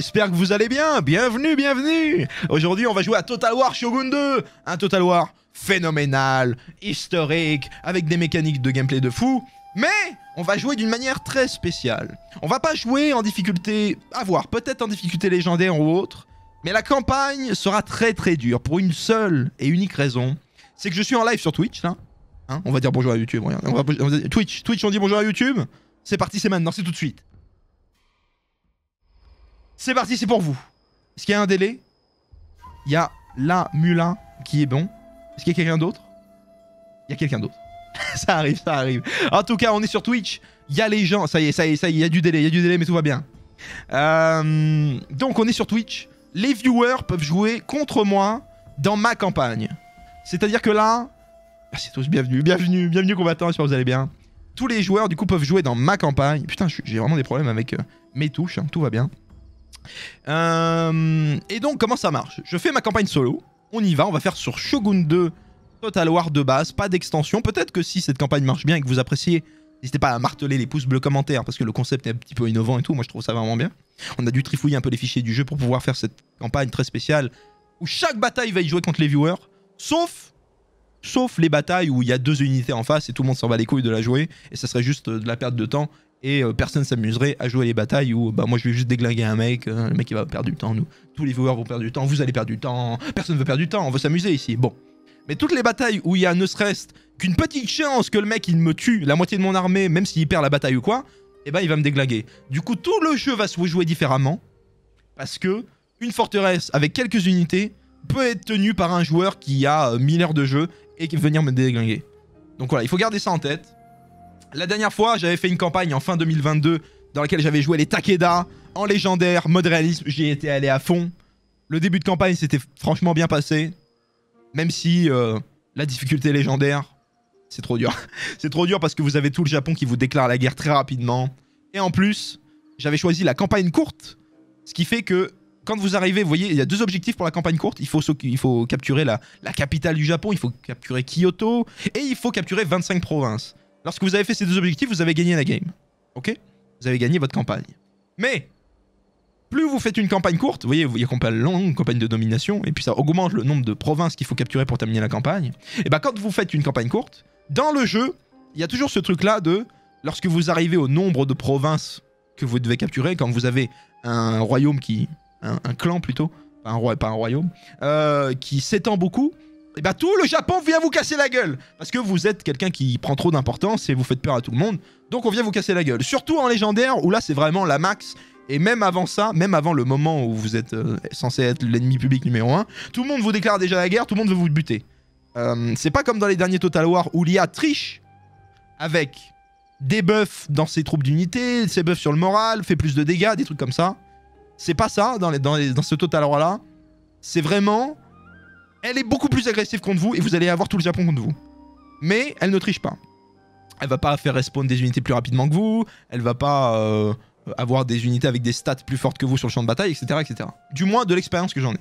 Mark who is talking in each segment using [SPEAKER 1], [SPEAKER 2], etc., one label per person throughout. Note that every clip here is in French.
[SPEAKER 1] J'espère que vous allez bien. Bienvenue, bienvenue. Aujourd'hui, on va jouer à Total War Shogun 2. Un Total War phénoménal, historique, avec des mécaniques de gameplay de fou. Mais on va jouer d'une manière très spéciale. On va pas jouer en difficulté, à voir, peut-être en difficulté légendaire ou autre. Mais la campagne sera très très dure pour une seule et unique raison. C'est que je suis en live sur Twitch là. Hein, on va dire bonjour à YouTube. On va, Twitch, Twitch, on dit bonjour à YouTube. C'est parti, c'est maintenant, c'est tout de suite. C'est parti, c'est pour vous. Est-ce qu'il y a un délai Il y a la Mulin qui est bon. Est-ce qu'il y a quelqu'un d'autre Il y a quelqu'un d'autre. ça arrive, ça arrive. En tout cas, on est sur Twitch. Il y a les gens. Ça y est, ça y est, ça y est. Il y a du délai, il y a du délai, mais tout va bien. Euh, donc, on est sur Twitch. Les viewers peuvent jouer contre moi dans ma campagne. C'est-à-dire que là... Merci tous, bienvenue, bienvenue, bienvenue combattants, j'espère que vous allez bien. Tous les joueurs, du coup, peuvent jouer dans ma campagne. Putain, j'ai vraiment des problèmes avec euh, mes touches, hein, tout va bien. Euh, et donc, comment ça marche Je fais ma campagne solo. On y va, on va faire sur Shogun 2 Total War de base, pas d'extension. Peut-être que si cette campagne marche bien et que vous appréciez, n'hésitez pas à marteler les pouces bleus commentaires parce que le concept est un petit peu innovant et tout. Moi, je trouve ça vraiment bien. On a dû trifouiller un peu les fichiers du jeu pour pouvoir faire cette campagne très spéciale où chaque bataille va y jouer contre les viewers, sauf sauf les batailles où il y a deux unités en face et tout le monde s'en va les couilles de la jouer et ça serait juste de la perte de temps et personne euh, personne s'amuserait à jouer les batailles où bah moi je vais juste déglinguer un mec, euh, le mec il va perdre du temps, nous. Tous les joueurs vont perdre du temps, vous allez perdre du temps, personne ne veut perdre du temps, on veut s'amuser ici. Bon. Mais toutes les batailles où il y a ne serait-ce qu'une petite chance que le mec il me tue la moitié de mon armée, même s'il perd la bataille ou quoi, et eh ben il va me déglinguer. Du coup tout le jeu va se jouer différemment, parce que une forteresse avec quelques unités peut être tenue par un joueur qui a 1000 euh, heures de jeu et qui venir me déglinguer. Donc voilà, il faut garder ça en tête. La dernière fois, j'avais fait une campagne en fin 2022 dans laquelle j'avais joué les Takeda en légendaire, mode réalisme, j'y étais allé à fond. Le début de campagne s'était franchement bien passé, même si euh, la difficulté légendaire, c'est trop dur. c'est trop dur parce que vous avez tout le Japon qui vous déclare la guerre très rapidement. Et en plus, j'avais choisi la campagne courte, ce qui fait que quand vous arrivez, vous voyez, il y a deux objectifs pour la campagne courte. Il faut, il faut capturer la, la capitale du Japon, il faut capturer Kyoto, et il faut capturer 25 provinces. Lorsque vous avez fait ces deux objectifs, vous avez gagné la game. OK Vous avez gagné votre campagne. Mais plus vous faites une campagne courte, vous voyez, il y a campagne longue, campagne de domination, et puis ça augmente le nombre de provinces qu'il faut capturer pour terminer la campagne. Et bien quand vous faites une campagne courte, dans le jeu, il y a toujours ce truc-là de lorsque vous arrivez au nombre de provinces que vous devez capturer, quand vous avez un royaume qui. un, clan plutôt, pas un, roi, pas un royaume, euh, qui s'étend beaucoup, et eh bah ben, tout le Japon vient vous casser la gueule. Parce que vous êtes quelqu'un qui prend trop d'importance et vous faites peur à tout le monde. Donc on vient vous casser la gueule. Surtout en légendaire, où là c'est vraiment la max. Et même avant ça, même avant le moment où vous êtes euh, censé être l'ennemi public numéro 1, tout le monde vous déclare déjà la guerre, tout le monde veut vous buter. Euh, c'est pas comme dans les derniers Total War où l'IA triche avec des buffs dans ses troupes d'unité, ses buffs sur le moral, fait plus de dégâts, des trucs comme ça. C'est pas ça dans ce Total War là. C'est vraiment elle est beaucoup plus agressive contre vous et vous allez avoir tout le Japon contre vous. Mais elle ne triche pas. Elle va pas faire respawn des unités plus rapidement que vous, elle va pas euh, avoir des unités avec des stats plus fortes que vous sur le champ de bataille, etc. etc. Du moins de l'expérience que j'en ai.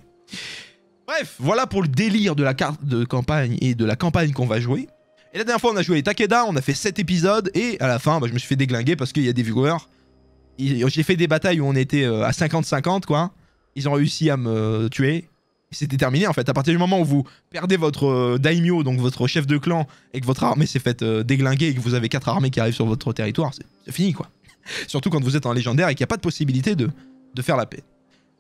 [SPEAKER 1] Bref, voilà pour le délire de la carte de campagne et de la campagne qu'on va jouer. Et la dernière fois, on a joué les Takeda, on a fait 7 épisodes, et à la fin, bah, je me suis fait déglinguer parce qu'il y a des viewers. J'ai fait des batailles où on était euh, à 50-50, quoi. Ils ont réussi à me euh, tuer. C'était terminé en fait. À partir du moment où vous perdez votre euh, daimyo, donc votre chef de clan, et que votre armée s'est faite euh, déglinguer et que vous avez quatre armées qui arrivent sur votre territoire, c'est fini quoi. Surtout quand vous êtes en légendaire et qu'il n'y a pas de possibilité de, faire la paix.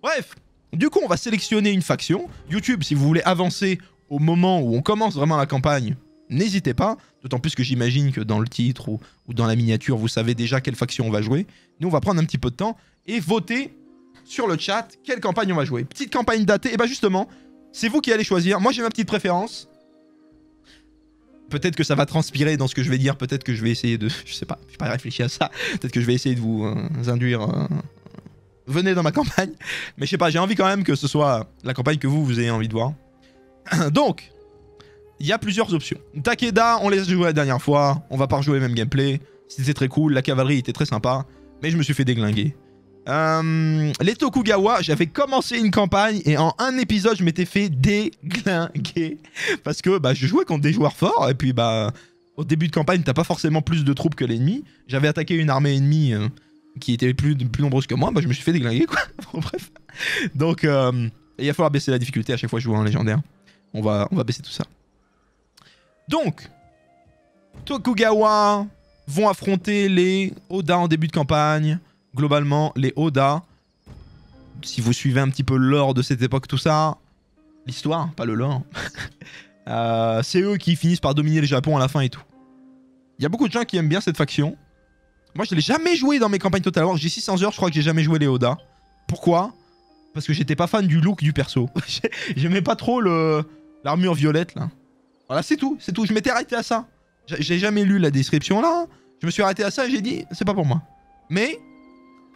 [SPEAKER 1] Bref, du coup on va sélectionner une faction. YouTube, si vous voulez avancer au moment où on commence vraiment la campagne, n'hésitez pas. D'autant plus que j'imagine que dans le titre ou, ou, dans la miniature, vous savez déjà quelle faction on va jouer. Nous, on va prendre un petit peu de temps et voter sur le chat quelle campagne on va jouer. Petite campagne datée, et eh bah ben, justement, c'est vous qui allez choisir. Moi j'ai ma petite préférence. Peut-être que ça va transpirer dans ce que je vais dire, peut-être que je vais essayer de... Je sais pas, je vais pas réfléchi à ça. Peut-être que je vais essayer de vous euh, induire... Euh, venez dans ma campagne. Mais je sais pas, j'ai envie quand même que ce soit la campagne que vous, vous ayez envie de voir. Donc, il y a plusieurs options. Takeda, on laisse jouer la dernière fois. On va pas rejouer le même gameplay. C'était très cool, la cavalerie était très sympa. Mais je me suis fait déglinguer. Euh, les Tokugawa, j'avais commencé une campagne et en un épisode, je m'étais fait déglinguer. Parce que bah, je jouais contre des joueurs forts et puis bah, au début de campagne, t'as pas forcément plus de troupes que l'ennemi. J'avais attaqué une armée ennemie euh, qui était plus, plus nombreuse que moi, bah, je me suis fait déglinguer quoi. bref. Donc euh, il va falloir baisser la difficulté à chaque fois que je joue un légendaire. On va, on va baisser tout ça. Donc, Tokugawa vont affronter les Oda en début de campagne globalement, les Oda, si vous suivez un petit peu l'or de cette époque, tout ça, l'histoire, pas le lore, euh, c'est eux qui finissent par dominer le Japon à la fin et tout. Il y a beaucoup de gens qui aiment bien cette faction. Moi, je l'ai jamais joué dans mes campagnes Total War. J'ai 600 heures, je crois que j'ai jamais joué les Oda. Pourquoi Parce que j'étais pas fan du look du perso. J'aimais pas trop l'armure violette, là. Voilà, c'est tout, c'est tout. Je m'étais arrêté à ça. J'ai jamais lu la description, là. Je me suis arrêté à ça et j'ai dit, c'est pas pour moi. Mais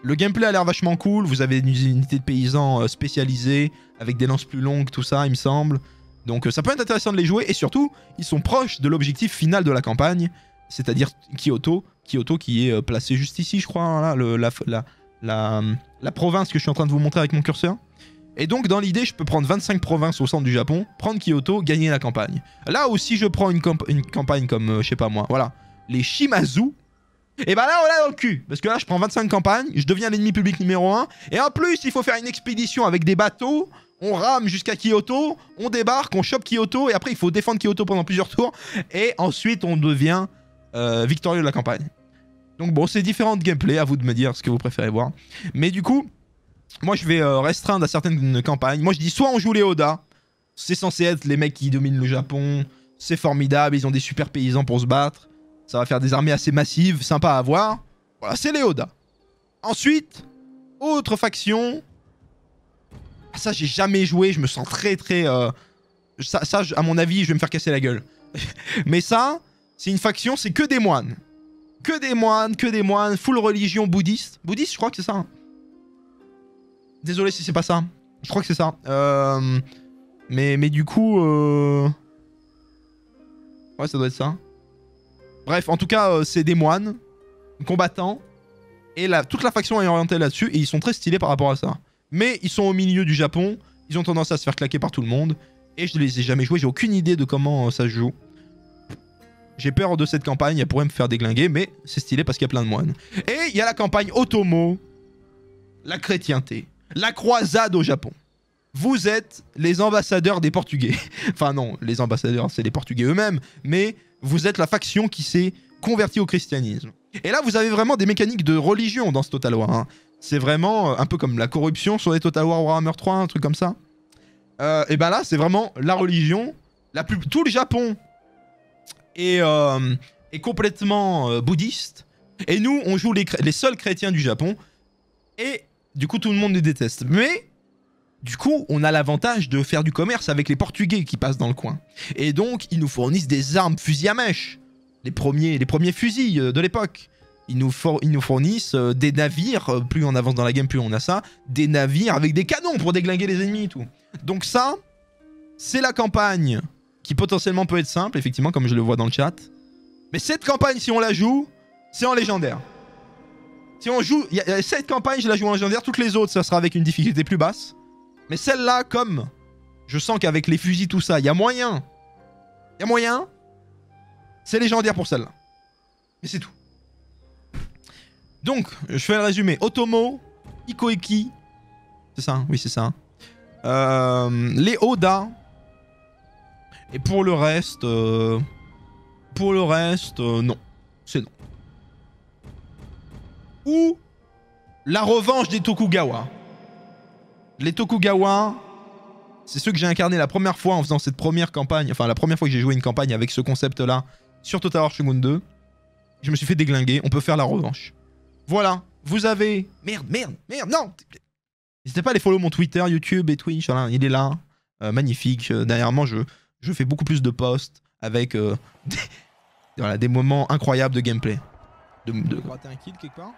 [SPEAKER 1] le gameplay a l'air vachement cool. Vous avez une unité de paysans euh, spécialisée avec des lances plus longues, tout ça, il me semble. Donc euh, ça peut être intéressant de les jouer. Et surtout, ils sont proches de l'objectif final de la campagne, c'est-à-dire Kyoto. Kyoto qui est euh, placé juste ici, je crois, hein, là, la, province que je suis en train de vous montrer avec mon curseur. Et donc, dans l'idée, je peux prendre 25 provinces au centre du Japon, prendre Kyoto, gagner la campagne. Là aussi, je prends une, campagne comme, je sais pas moi, voilà. Les Shimazu, et bah là, on l'a dans le cul. Parce que là, je prends 25 campagnes, je deviens l'ennemi public numéro 1. Et en plus, il faut faire une expédition avec des bateaux. On rame jusqu'à Kyoto, on débarque, on chope Kyoto. Et après, il faut défendre Kyoto pendant plusieurs tours. Et ensuite, on devient euh, victorieux de la campagne. Donc bon, c'est différent de gameplay. À vous de me dire ce que vous préférez voir. Mais du coup, moi, je vais euh, restreindre à certaines campagnes. Moi, je dis soit on joue les Oda. C'est censé être les mecs qui dominent le Japon. C'est formidable, ils ont des super paysans pour se battre. Ça va faire des armées assez massives, sympa à voir. Voilà, c'est Léoda. Ensuite, autre faction. Ah, ça, j'ai jamais joué. Je me sens très, très... Euh, ça, à mon avis, je vais me faire casser la gueule. Mais ça, c'est une faction, c'est que des moines. Que des moines, que des moines, full religion bouddhiste. Bouddhiste, je crois que c'est ça. Désolé si c'est pas ça. Je crois que c'est ça. Euh, mais, mais du coup... Euh, ouais, ça doit être ça. Bref, en tout cas, euh, c'est des moines, combattants, et là toute la faction est orientée là-dessus, et ils sont très stylés par rapport à ça. Mais ils sont au milieu du Japon, ils ont tendance à se faire claquer par tout le monde, et je ne les ai jamais joués, j'ai aucune idée de comment euh, ça se joue. J'ai peur de cette campagne, elle pourrait me faire déglinguer, mais c'est stylé parce qu'il y a plein de moines. Et il y a la campagne Otomo, la chrétienté, la croisade au Japon. Vous êtes les ambassadeurs des Portugais. enfin non, les ambassadeurs, c'est les Portugais eux-mêmes, mais vous êtes la faction qui s'est convertie au christianisme. Et là, vous avez vraiment des mécaniques de religion dans ce Total War. Hein. C'est vraiment euh, un peu comme la corruption sur les Total War Warhammer 3, un truc comme ça. Euh, et ben là, c'est vraiment la religion. La Tout le Japon est, euh, est complètement bouddhiste. Et nous, on joue les seuls chrétiens du Japon. Et du coup, tout le monde nous déteste. Mais du coup, on a l'avantage de faire du commerce avec les Portugais qui passent dans le coin. Et donc, ils nous fournissent des armes fusils à mèche. Les premiers, les premiers fusils euh, de l'époque. Ils nous, ils nous, fournissent euh, des navires, euh, plus on avance dans la game, plus on a ça, des navires avec des canons pour déglinguer les ennemis et tout. Donc ça, c'est la campagne qui potentiellement peut être simple, effectivement, comme je le vois dans le chat. Mais cette campagne, si on la joue, c'est en légendaire. Si on joue... cette campagne, je la joue en légendaire, toutes les autres, ça sera avec une difficulté plus basse. Mais celle-là, comme je sens qu'avec les fusils, tout ça, il y a moyen. Il y a moyen. C'est légendaire pour celle-là. Mais c'est tout. Donc, je fais le résumé. Otomo, Ikoiki. C'est ça, hein, oui, c'est ça. Hein. Euh, les Oda. Et pour le reste... Euh, pour le reste, euh, non. C'est non. Ou la revanche des Tokugawa les Tokugawa, c'est ceux que j'ai incarné la première fois en faisant cette première campagne, enfin la première fois que j'ai joué une campagne avec ce concept-là sur Total War Shogun 2. Je me suis fait déglinguer, on peut faire la revanche. Voilà, vous avez... Merde, merde, merde, non N'hésitez pas à aller follow mon Twitter, YouTube et Twitch, il est là, euh, magnifique. Euh, derrière dernièrement, je, je fais beaucoup plus de posts avec euh, des, voilà, des moments incroyables de gameplay. De, un kill quelque part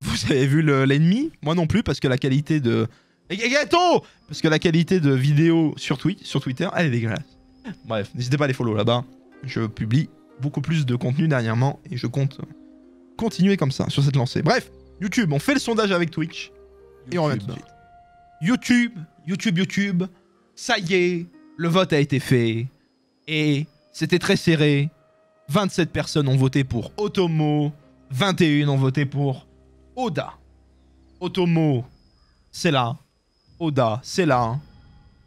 [SPEAKER 1] Vous avez vu l'ennemi Moi non plus, parce que la qualité de... Gâteau eh, eh, eh, Parce que la qualité de vidéo sur, Twitch, sur Twitter, elle est dégueulasse. Bref, n'hésitez pas à les follow là-bas. Je publie beaucoup plus de contenu dernièrement et je compte continuer comme ça, sur cette lancée. Bref, YouTube, on fait le sondage avec Twitch. Et on revient tout de suite. YouTube, YouTube, YouTube. Ça y est, le vote a été fait et c'était très serré. 27 personnes ont voté pour Otomo, 21 ont voté pour Oda. Otomo, c'est là. Oda, c'est là.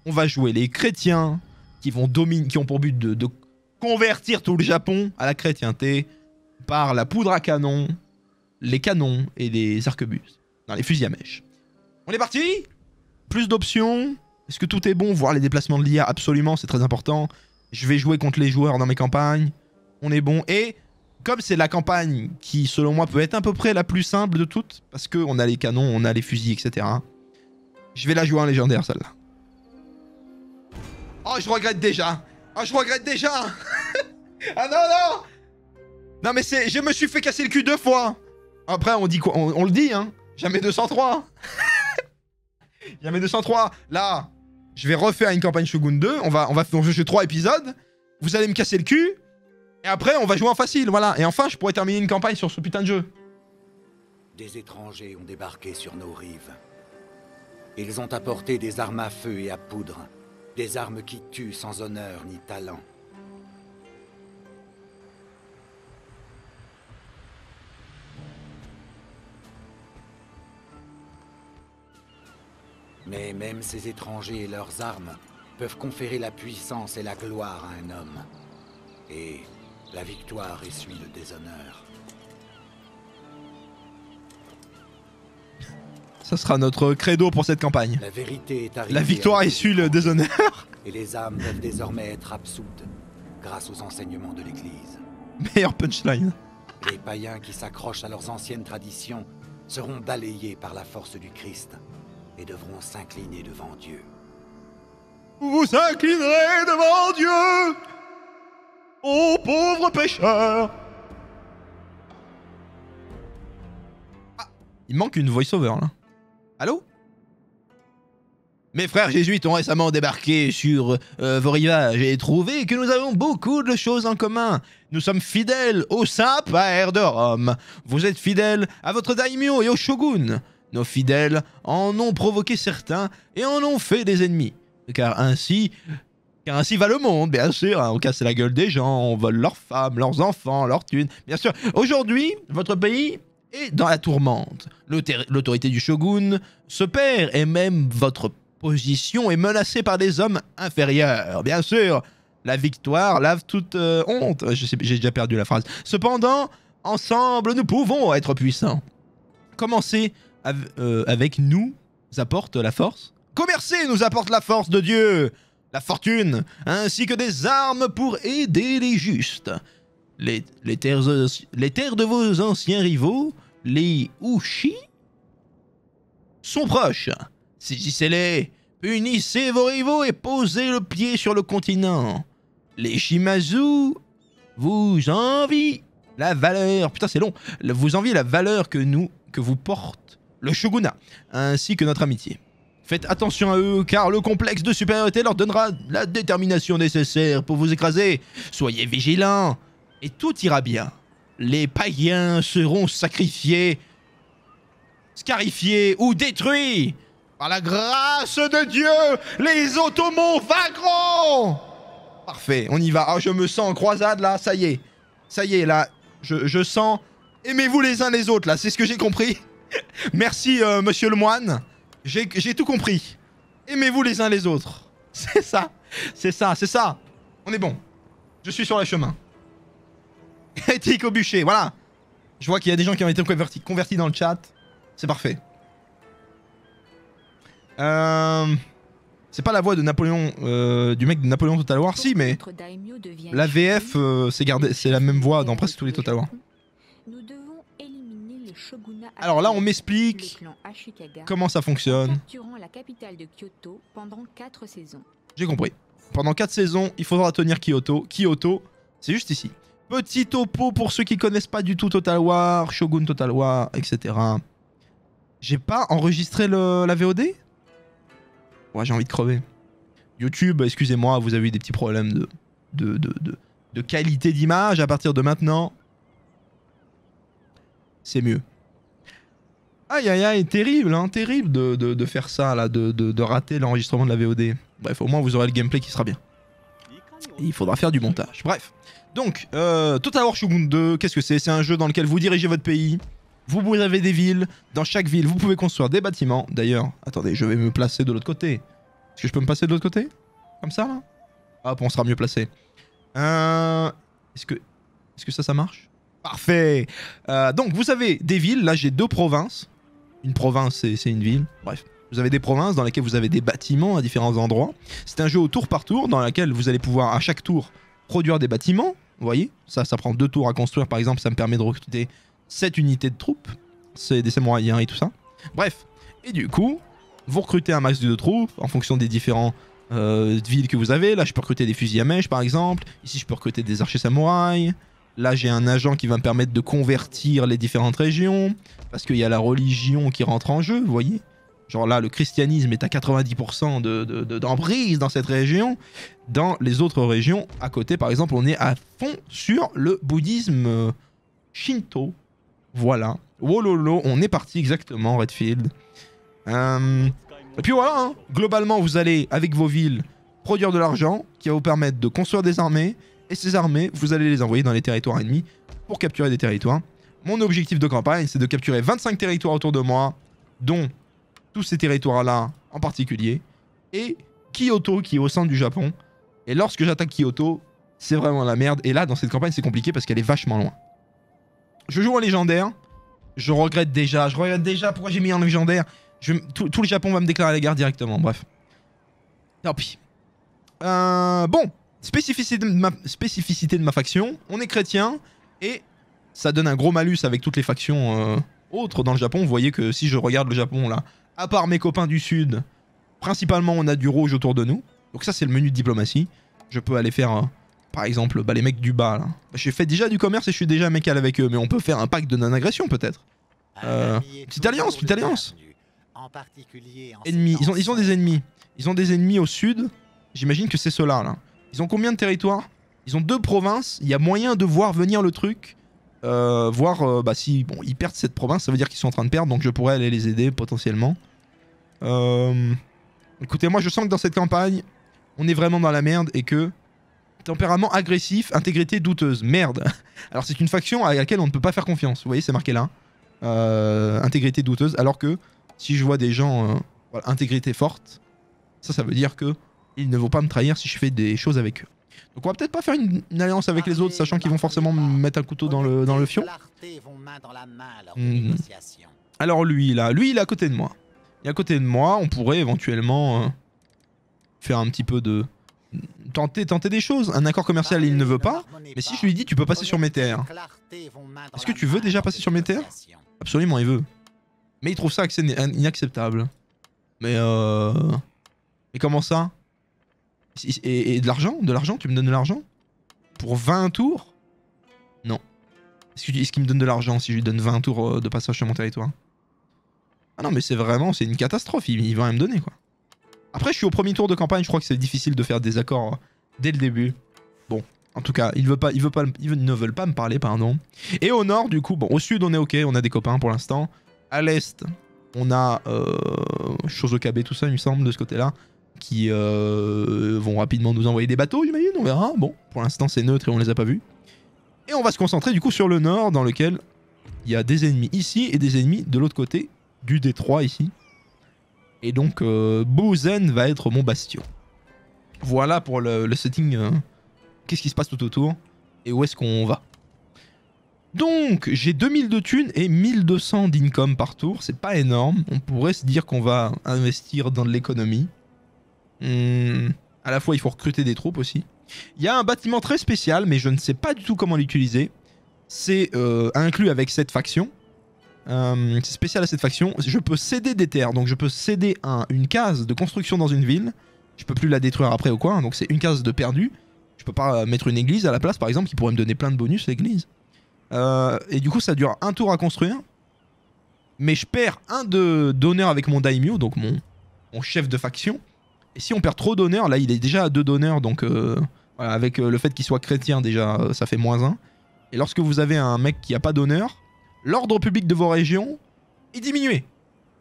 [SPEAKER 1] On va jouer les chrétiens qui vont dominer, qui ont pour but de, de convertir tout le Japon à la chrétienté par la poudre à canon, les canons et les arquebuses. Non, les fusils à mèche. On est parti Plus d'options est-ce que tout est bon Voir les déplacements de l'IA, absolument, c'est très important. Je vais jouer contre les joueurs dans mes campagnes. On est bon. Et comme c'est la campagne qui, selon moi, peut être à peu près la plus simple de toutes, parce qu'on a les canons, on a les fusils, etc. Je vais la jouer en légendaire, celle-là. Oh, je regrette déjà Oh, je regrette déjà Ah non, non Non, mais c'est... Je me suis fait casser le cul deux fois Après, on dit quoi le dit, hein Jamais 203 Jamais 203 Là, je vais refaire une campagne Shogun 2, on va, on va jouer 3 épisodes, vous allez me casser le cul, et après on va jouer en facile, voilà. Et enfin, je pourrais terminer une campagne sur ce putain de jeu.
[SPEAKER 2] Des étrangers ont débarqué sur nos rives. Ils ont apporté des armes à feu et à poudre, des armes qui tuent sans honneur ni talent. Mais même ces étrangers et leurs armes peuvent conférer la puissance et la gloire à un homme. Et la victoire essuie le déshonneur.
[SPEAKER 1] Ça sera notre credo pour cette campagne. La vérité
[SPEAKER 2] est arrivée. La victoire essuie
[SPEAKER 1] le déshonneur.
[SPEAKER 2] Et les âmes doivent désormais être absoutes grâce aux enseignements de l'Église.
[SPEAKER 1] Meilleur punchline.
[SPEAKER 2] Les païens qui s'accrochent à leurs anciennes traditions seront balayés par la force du Christ et devront s'incliner devant Dieu.
[SPEAKER 1] Vous s'inclinerez devant Dieu, ô pauvre pêcheur. ah, Il manque une voix over là. Allô mes frères jésuites ont récemment débarqué sur euh, vos rivages et trouvé que nous avons beaucoup de choses en commun. Nous sommes fidèles au saint-père de Rome. Vous êtes fidèles à votre daimyo et au shogun. Nos fidèles en ont provoqué certains et en ont fait des ennemis. Car ainsi, ainsi va le monde, bien sûr. Hein. on casse la gueule des gens, on vole leurs femmes, leurs enfants, leurs thunes. Bien sûr, aujourd'hui, votre pays est dans la tourmente. L'autorité du shogun se perd et même votre position est menacée par des hommes inférieurs. Bien sûr, la victoire lave toute euh, honte. J'ai déjà perdu la phrase. Cependant, ensemble, nous pouvons être puissants. Commencez euh, avec nous apporte la force. Commercer nous apporte la force de Dieu, la fortune, ainsi que des armes pour aider les justes. Les, terres, de vos anciens rivaux, les Ushi, sont proches. Saisissez-les, unissez vos rivaux et posez le pied sur le continent. Les Shimazu vous envient la valeur. Putain, c'est long. Vous enviez la valeur que nous, que vous portez le shogunat, ainsi que notre amitié. Faites attention à eux, car le complexe de supériorité leur donnera la détermination nécessaire pour vous écraser. Soyez vigilants, et tout ira bien. Les païens seront sacrifiés, scarifiés ou détruits. Par la grâce de Dieu, les Ottomans vaincront Parfait, on y va. Ah, je me sens en croisade, là, ça y est. Ça y est, là, je sens... Aimez-vous les uns les autres, là, c'est ce que j'ai compris. Merci, euh, monsieur le moine. J'ai tout compris. Aimez-vous les uns les autres. C'est ça. C'est ça, c'est ça. On est bon. Je suis sur le chemin. Éthique au bûcher, voilà. Je vois qu'il y a des gens qui ont été convertis, convertis dans le chat. C'est parfait. Euh, c'est pas la voix de Napoléon, euh, du mec de Napoléon Total War, si, mais la VF, c'est la même voix dans presque tous les Total War. Alors là, on m'explique comment ça fonctionne.
[SPEAKER 2] pendant saisons.
[SPEAKER 1] J'ai compris. Pendant 4 saisons, il faudra tenir Kyoto. Kyoto, c'est juste ici. Petit topo pour ceux qui connaissent pas du tout Total War, Shogun Total War, etc. J'ai pas enregistré la VOD Ouais, j'ai envie de crever. YouTube, excusez-moi, vous avez eu des petits problèmes de qualité d'image à partir de maintenant c'est mieux. Aïe aïe aïe, terrible, hein, terrible de, faire ça, là, de, rater l'enregistrement de la VOD. Bref, au moins vous aurez le gameplay qui sera bien. il faudra faire du montage. Bref. Donc, euh, Total War Shogun 2, qu'est-ce que c'est C'est un jeu dans lequel vous dirigez votre pays, vous avez des villes, dans chaque ville vous pouvez construire des bâtiments. D'ailleurs, attendez, je vais me placer de l'autre côté. Est-ce que je peux me passer de l'autre côté Comme ça là Hop, on sera mieux placé. Euh, Est-ce que... Est-ce que ça, ça marche Parfait. Euh, donc, vous avez des villes. Là, j'ai deux provinces. Une province, c'est une ville. Bref. Vous avez des provinces dans lesquelles vous avez des bâtiments à différents endroits. C'est un jeu au tour par tour dans lequel vous allez pouvoir à chaque tour produire des bâtiments. Vous voyez Ça, ça prend deux tours à construire par exemple. Ça me permet de recruter 7 unités de troupes. C'est des samouraïens et tout ça. Bref. Et du coup, vous recrutez un max de troupes en fonction des différents euh, villes que vous avez. Là, je peux recruter des fusils à mèche par exemple. Ici, je peux recruter des archers samouraïs. Là, j'ai un agent qui va me permettre de convertir les différentes régions, parce qu'il y a la religion qui rentre en jeu, vous voyez Genre là, le christianisme est à 90% d'emprise de, dans cette région. Dans les autres régions, à côté, par exemple, on est à fond sur le bouddhisme euh, shinto. Voilà. Wololo, on est parti exactement, Redfield. Euh, et puis voilà, hein. globalement, vous allez, avec vos villes, produire de l'argent qui va vous permettre de construire des armées, et ces armées, vous allez les envoyer dans les territoires ennemis pour capturer des territoires. Mon objectif de campagne, c'est de capturer 25 territoires autour de moi, dont tous ces territoires-là en particulier, et Kyoto qui est au centre du Japon. Et lorsque j'attaque Kyoto, c'est vraiment la merde. Et là, dans cette campagne, c'est compliqué parce qu'elle est vachement loin. Je joue en légendaire. Je regrette déjà. Je regrette déjà pourquoi j'ai mis en légendaire. tout, tout, le Japon va me déclarer la guerre directement. Bref. Tant pis. Euh, bon, Spécificité de, ma, faction, on est chrétien et ça donne un gros malus avec toutes les factions euh, autres dans le Japon. Vous voyez que si je regarde le Japon là, à part mes copains du Sud, principalement on a du rouge autour de nous. Donc ça c'est le menu de diplomatie. Je peux aller faire euh, par exemple bah, les mecs du bas là. Bah, j'ai fait déjà du commerce et je suis déjà mécal avec eux, mais on peut faire un pacte de non-agression peut-être. Euh, petite alliance, petite alliance. En ennemis, ont, ils ont des ennemis. Ils ont des ennemis au sud. J'imagine que c'est ceux-là. Là. Ils ont combien de territoires Ils ont deux provinces. Il y a moyen de voir venir le truc. Euh, voir euh, bah, si bon, ils perdent cette province, ça veut dire qu'ils sont en train de perdre, donc je pourrais aller les aider potentiellement. Euh... Écoutez, moi je sens que dans cette campagne, on est vraiment dans la merde et que... Tempérament agressif, intégrité douteuse. Merde. Alors c'est une faction à laquelle on ne peut pas faire confiance. Vous voyez, c'est marqué là. Euh, intégrité douteuse. Alors que si je vois des gens... intégrité forte, ça, ça veut dire que ils ne vont pas me trahir si je fais des choses avec eux. Donc on va peut-être pas faire une, alliance avec les autres, sachant qu'ils vont forcément me mettre un couteau dans le, dans le fion. Mhm. Alors lui, là, lui, il est à côté de moi. Il est à côté de moi, on pourrait éventuellement euh, faire un petit peu de... Tenter, tenter des choses. Un accord commercial, il ne veut pas. Mais si je lui dis, tu peux passer sur mes terres. Est-ce que tu veux déjà passer sur mes terres Absolument, il veut. Mais il trouve ça inacceptable. Mais euh... Mais comment ça et, de l'argent De l'argent Tu me donnes de l'argent Pour 20 tours Non. Est-ce qu'il me donne de l'argent si je lui donne 20 tours euh, de passage sur mon territoire Ah non, mais c'est vraiment, c'est une catastrophe. Il, va me donner, quoi. Après, je suis au premier tour de campagne. Je crois que c'est difficile de faire des accords euh, dès le début. Bon, en tout cas, ils, veut pas, veut pas, ils ne veulent pas me parler, pardon. Et au nord, du coup, bon, au sud, on est ok, on a des copains pour l'instant. À l'est, on a euh, cabé tout ça, il me semble, de ce côté-là qui euh, vont rapidement nous envoyer des bateaux, j'imagine, on verra. Bon, pour l'instant c'est neutre et on les a pas vus. Et on va se concentrer du coup sur le nord, dans lequel il y a des ennemis ici et des ennemis de l'autre côté du détroit ici. Et donc euh, va être mon bastion. Voilà pour le, setting. Hein. Qu'est-ce qui se passe tout autour et où est-ce qu'on va donc, j'ai 2000 de thunes et 1200 d'income par tour, c'est pas énorme. On pourrait se dire qu'on va investir dans de l'économie. Hmm, à la fois, il faut recruter des troupes aussi. Il y a un bâtiment très spécial, mais je ne sais pas du tout comment l'utiliser. C'est euh, inclus avec cette faction. Euh, c'est spécial à cette faction. Je peux céder des terres, donc je peux céder une case de construction dans une ville. Je peux plus la détruire après ou quoi, hein. donc c'est une case de perdu. Je ne peux pas euh, mettre une église à la place, par exemple, qui pourrait me donner plein de bonus, l'église. et du coup, ça dure un tour à construire. Mais je perds un de d'honneur avec mon daimyo, donc mon chef de faction. Et si on perd trop d'honneur, là il est déjà à 2 d'honneur, donc euh, avec euh, le fait qu'il soit chrétien déjà, euh, ça fait moins 1. Et lorsque vous avez un mec qui a pas d'honneur, l'ordre public de vos régions est diminué.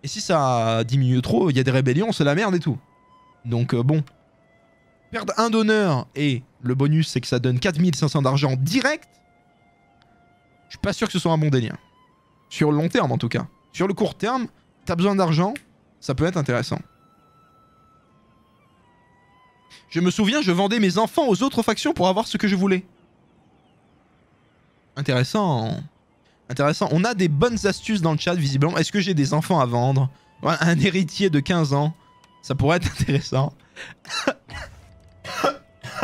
[SPEAKER 1] Et si ça diminue trop, il y a des rébellions, c'est la merde et tout. Donc bon, perdre un d'honneur et le bonus c'est que ça donne 4500 d'argent direct, je suis pas sûr que ce soit un bon délire. Sur le long terme en tout cas. Sur le court terme, t'as besoin d'argent, ça peut être intéressant. Je me souviens, je vendais mes enfants aux autres factions pour avoir ce que je voulais. Intéressant. Intéressant. On a des bonnes astuces dans le chat, visiblement. Est-ce que j'ai des enfants à vendre Un héritier de 15 ans. Ça pourrait être intéressant.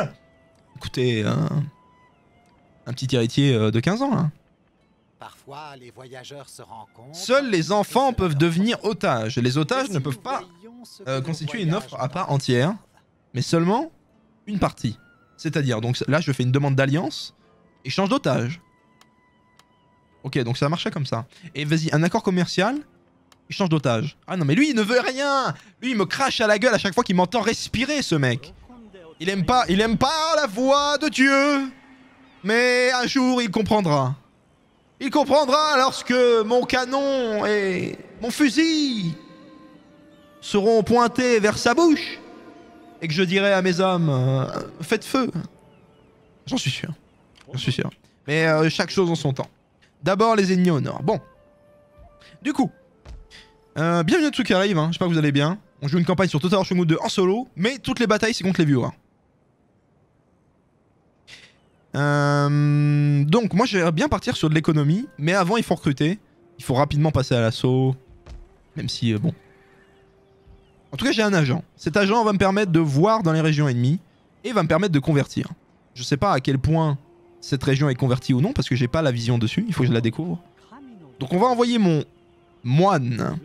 [SPEAKER 1] Écoutez, hein. un petit héritier euh, de 15 ans, hein. là. Seuls les enfants peuvent devenir otages. Les otages ne peuvent pas euh, constituer une offre à part entière mais seulement une partie. C'est-à-dire, donc là, je fais une demande d'alliance, change d'otage Ok, donc ça marchait comme ça. Et vas-y, un accord commercial, change d'otage Ah non, mais lui, il ne veut rien Lui, il me crache à la gueule à chaque fois qu'il m'entend respirer, ce mec. Il aime pas, il aime pas la voix de Dieu Mais un jour, il comprendra. Il comprendra lorsque mon canon et mon fusil seront pointés vers sa bouche et que je dirais à mes hommes euh, faites feu. J'en suis sûr. J'en suis sûr. Mais euh, chaque chose en son temps. D'abord les ennemis au nord. Bon. Du coup, euh, bienvenue à tout ce qui arrive, Hein. J'espère que vous allez bien. On joue une campagne sur Total War 2 en solo, mais toutes les batailles c'est contre les viewers. Euh, donc moi j'aimerais bien partir sur de l'économie, mais avant il faut recruter. Il faut rapidement passer à l'assaut. Même si, bon, en tout cas, j'ai un agent. Cet agent va me permettre de voir dans les régions ennemies et va me permettre de convertir. Je ne sais pas à quel point cette région est convertie ou non parce que j'ai pas la vision dessus, il faut que je la découvre. Donc on va envoyer mon moine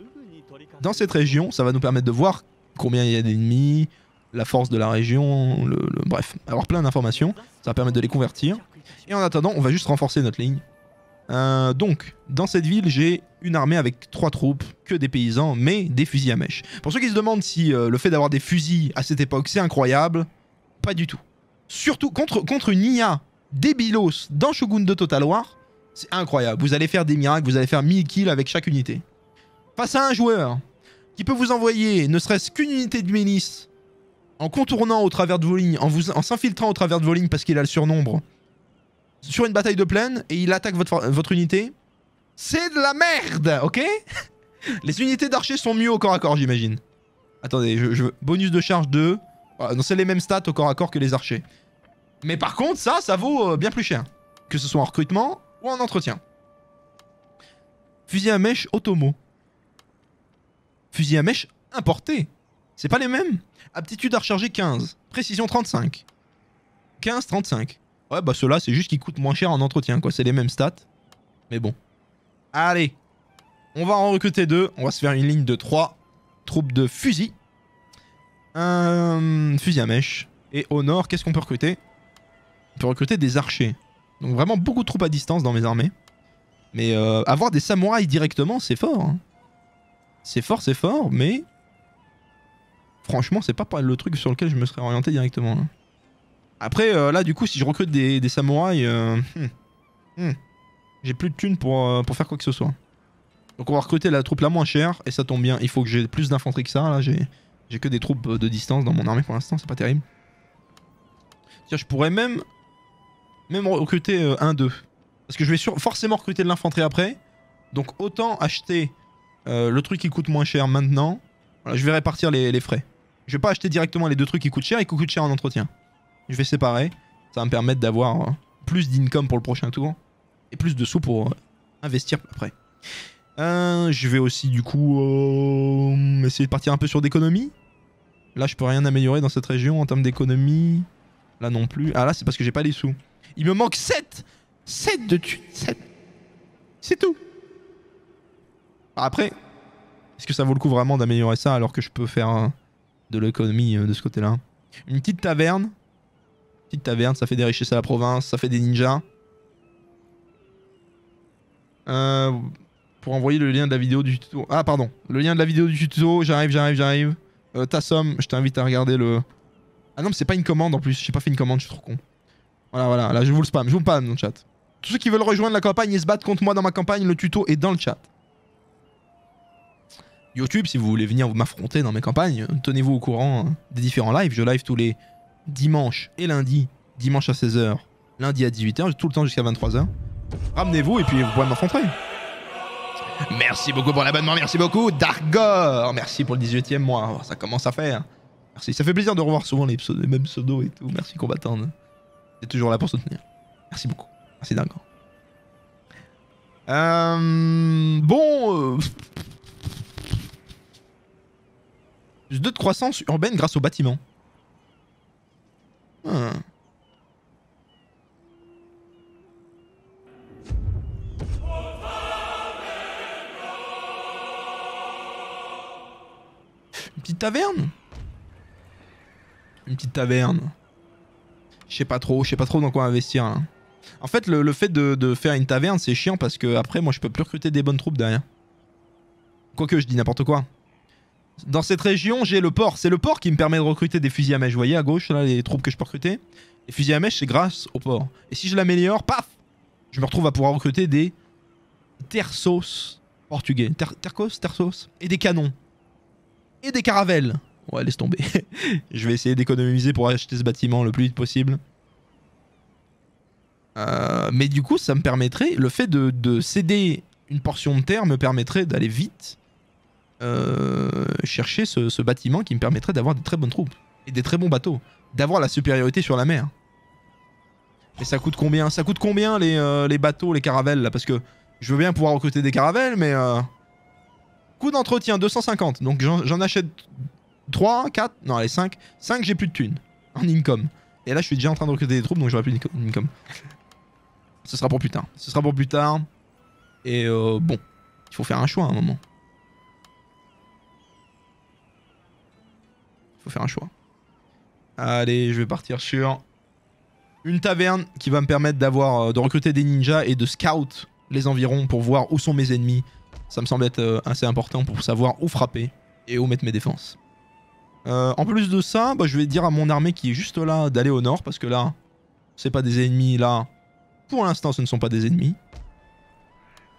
[SPEAKER 1] dans cette région, ça va nous permettre de voir combien il y a d'ennemis, la force de la région, le, bref, avoir plein d'informations, ça va permettre de les convertir. Et en attendant, on va juste renforcer notre ligne. Euh, donc, dans cette ville, j'ai une armée avec trois troupes, que des paysans, mais des fusils à mèche. Pour ceux qui se demandent si euh, le fait d'avoir des fusils à cette époque c'est incroyable, pas du tout. Surtout contre, contre une IA débilos dans Shogun de Total War, c'est incroyable. Vous allez faire des miracles, vous allez faire 1000 kills avec chaque unité. Face à un joueur qui peut vous envoyer ne serait-ce qu'une unité de milice en contournant au travers de vos lignes, en, vous, en s'infiltrant au travers de vos lignes parce qu'il a le surnombre, sur une bataille de plaine et il attaque votre, votre unité, c'est de la merde, ok Les unités d'archers sont mieux au corps à corps, j'imagine. Attendez, je, bonus de charge 2. Ah, non, c'est les mêmes stats au corps à corps que les archers. Mais par contre, ça, ça vaut euh, bien plus cher. Que ce soit en recrutement ou en entretien. Fusil à mèche automo. Fusil à mèche importé. C'est pas les mêmes Aptitude à recharger 15. Précision 35. 15, 35. Ouais, bah ceux-là, c'est juste qu'ils coûtent moins cher en entretien, quoi. C'est les mêmes stats. Mais bon. Allez, on va en recruter deux. On va se faire une ligne de trois troupes de fusils. Un fusil à mèche. Et au nord, qu'est-ce qu'on peut recruter On peut recruter des archers. Donc vraiment beaucoup de troupes à distance dans mes armées. Mais euh, avoir des samouraïs directement, c'est fort. Hein. C'est fort, c'est fort, mais... Franchement, c'est pas le truc sur lequel je me serais orienté directement. Hein. Après, euh, là, du coup, si je recrute des, samouraïs... Euh, hmm, hmm. J'ai plus de thunes pour, euh, pour faire quoi que ce soit. Donc on va recruter la troupe la moins chère et ça tombe bien. Il faut que j'ai plus d'infanterie que ça. Là j'ai que des troupes euh, de distance dans mon armée pour l'instant, c'est pas terrible. je pourrais même même recruter euh, un deux parce que je vais forcément recruter de l'infanterie après. Donc autant acheter le truc qui coûte moins cher maintenant. je vais répartir les, frais. Je vais pas acheter directement les deux trucs qui coûtent cher et qui coûtent cher en entretien. Je vais séparer. Ça va me permettre d'avoir plus d'income pour le prochain tour et plus de sous pour euh, investir après. Euh, je vais aussi du coup euh, essayer de partir un peu sur d'économie. Là, je peux rien améliorer dans cette région en termes d'économie. Là non plus. Ah là, c'est parce que j'ai pas les sous. Il me manque 7 7 de tu, 7 C'est tout bah, Après, est-ce que ça vaut le coup vraiment d'améliorer ça alors que je peux faire de l'économie de ce côté-là Une petite taverne. Petite taverne, ça fait des richesses à la province, ça fait des ninjas. Euh, pour envoyer le lien de la vidéo du tuto. Ah, pardon. Le lien de la vidéo du tuto. J'arrive, j'arrive, j'arrive. Euh, ta somme, je t'invite à regarder le... Ah non, mais c'est pas une commande en plus. J'ai pas fait une commande, je suis trop con. Voilà, voilà. Là, je vous le spam. Je vous le spam dans le chat. Tous ceux qui veulent rejoindre la campagne et se battre contre moi dans ma campagne, le tuto est dans le chat. YouTube, si vous voulez venir m'affronter dans mes campagnes, tenez-vous au courant hein, des différents lives. Je live tous les dimanches et lundis. Dimanche à 16h, lundi à 18h, tout le temps jusqu'à 23h. Ramenez-vous et puis vous pourrez me Merci beaucoup pour l'abonnement, merci beaucoup Dargor, merci pour le 18e mois, ça commence à faire. Merci, ça fait plaisir de revoir souvent les, mêmes pseudos et tout, merci combattant. C'est toujours là pour soutenir. Merci beaucoup, merci Dargor. Euh, bon... Euh, plus 2 de croissance urbaine grâce au bâtiment. Ah. petite taverne Une petite taverne. Je sais pas trop, je sais pas trop dans quoi investir En fait, le, fait de, faire une taverne, c'est chiant parce que après, moi, je peux plus recruter des bonnes troupes derrière. Quoique, je dis n'importe quoi. Dans cette région, j'ai le port. C'est le port qui me permet de recruter des fusils à mèche. Vous voyez à gauche, là, les troupes que je peux recruter. Les fusils à mèche, c'est grâce au port. Et si je l'améliore, paf Je me retrouve à pouvoir recruter des tersos portugais. terços, tercos Et des canons et des caravelles. Ouais, laisse tomber. je vais essayer d'économiser pour acheter ce bâtiment le plus vite possible. Euh, mais du coup, ça me permettrait, le fait de, céder une portion de terre me permettrait d'aller vite euh, chercher ce, bâtiment qui me permettrait d'avoir des très bonnes troupes et des très bons bateaux, d'avoir la supériorité sur la mer. Et ça coûte combien Ça coûte combien euh, les, bateaux, les caravelles là Parce que je veux bien pouvoir recruter des caravelles, mais Coût d'entretien 250. Donc j'en achète 3, 4, non allez 5. 5 j'ai plus de thunes en income. Et là je suis déjà en train de recruter des troupes donc j'aurai plus d'income. Ce sera pour plus tard. Ce sera pour plus tard. Et euh, bon, il faut faire un choix à un moment. Il faut faire un choix. Allez, je vais partir sur une taverne qui va me permettre d'avoir euh, de recruter des ninjas et de scout les environs pour voir où sont mes ennemis ça me semble être euh, assez important pour savoir où frapper et où mettre mes défenses. Euh, en plus de ça, bah, je vais dire à mon armée qui est juste là d'aller au nord parce que là, c'est pas des ennemis. Là, pour l'instant, ce ne sont pas des ennemis.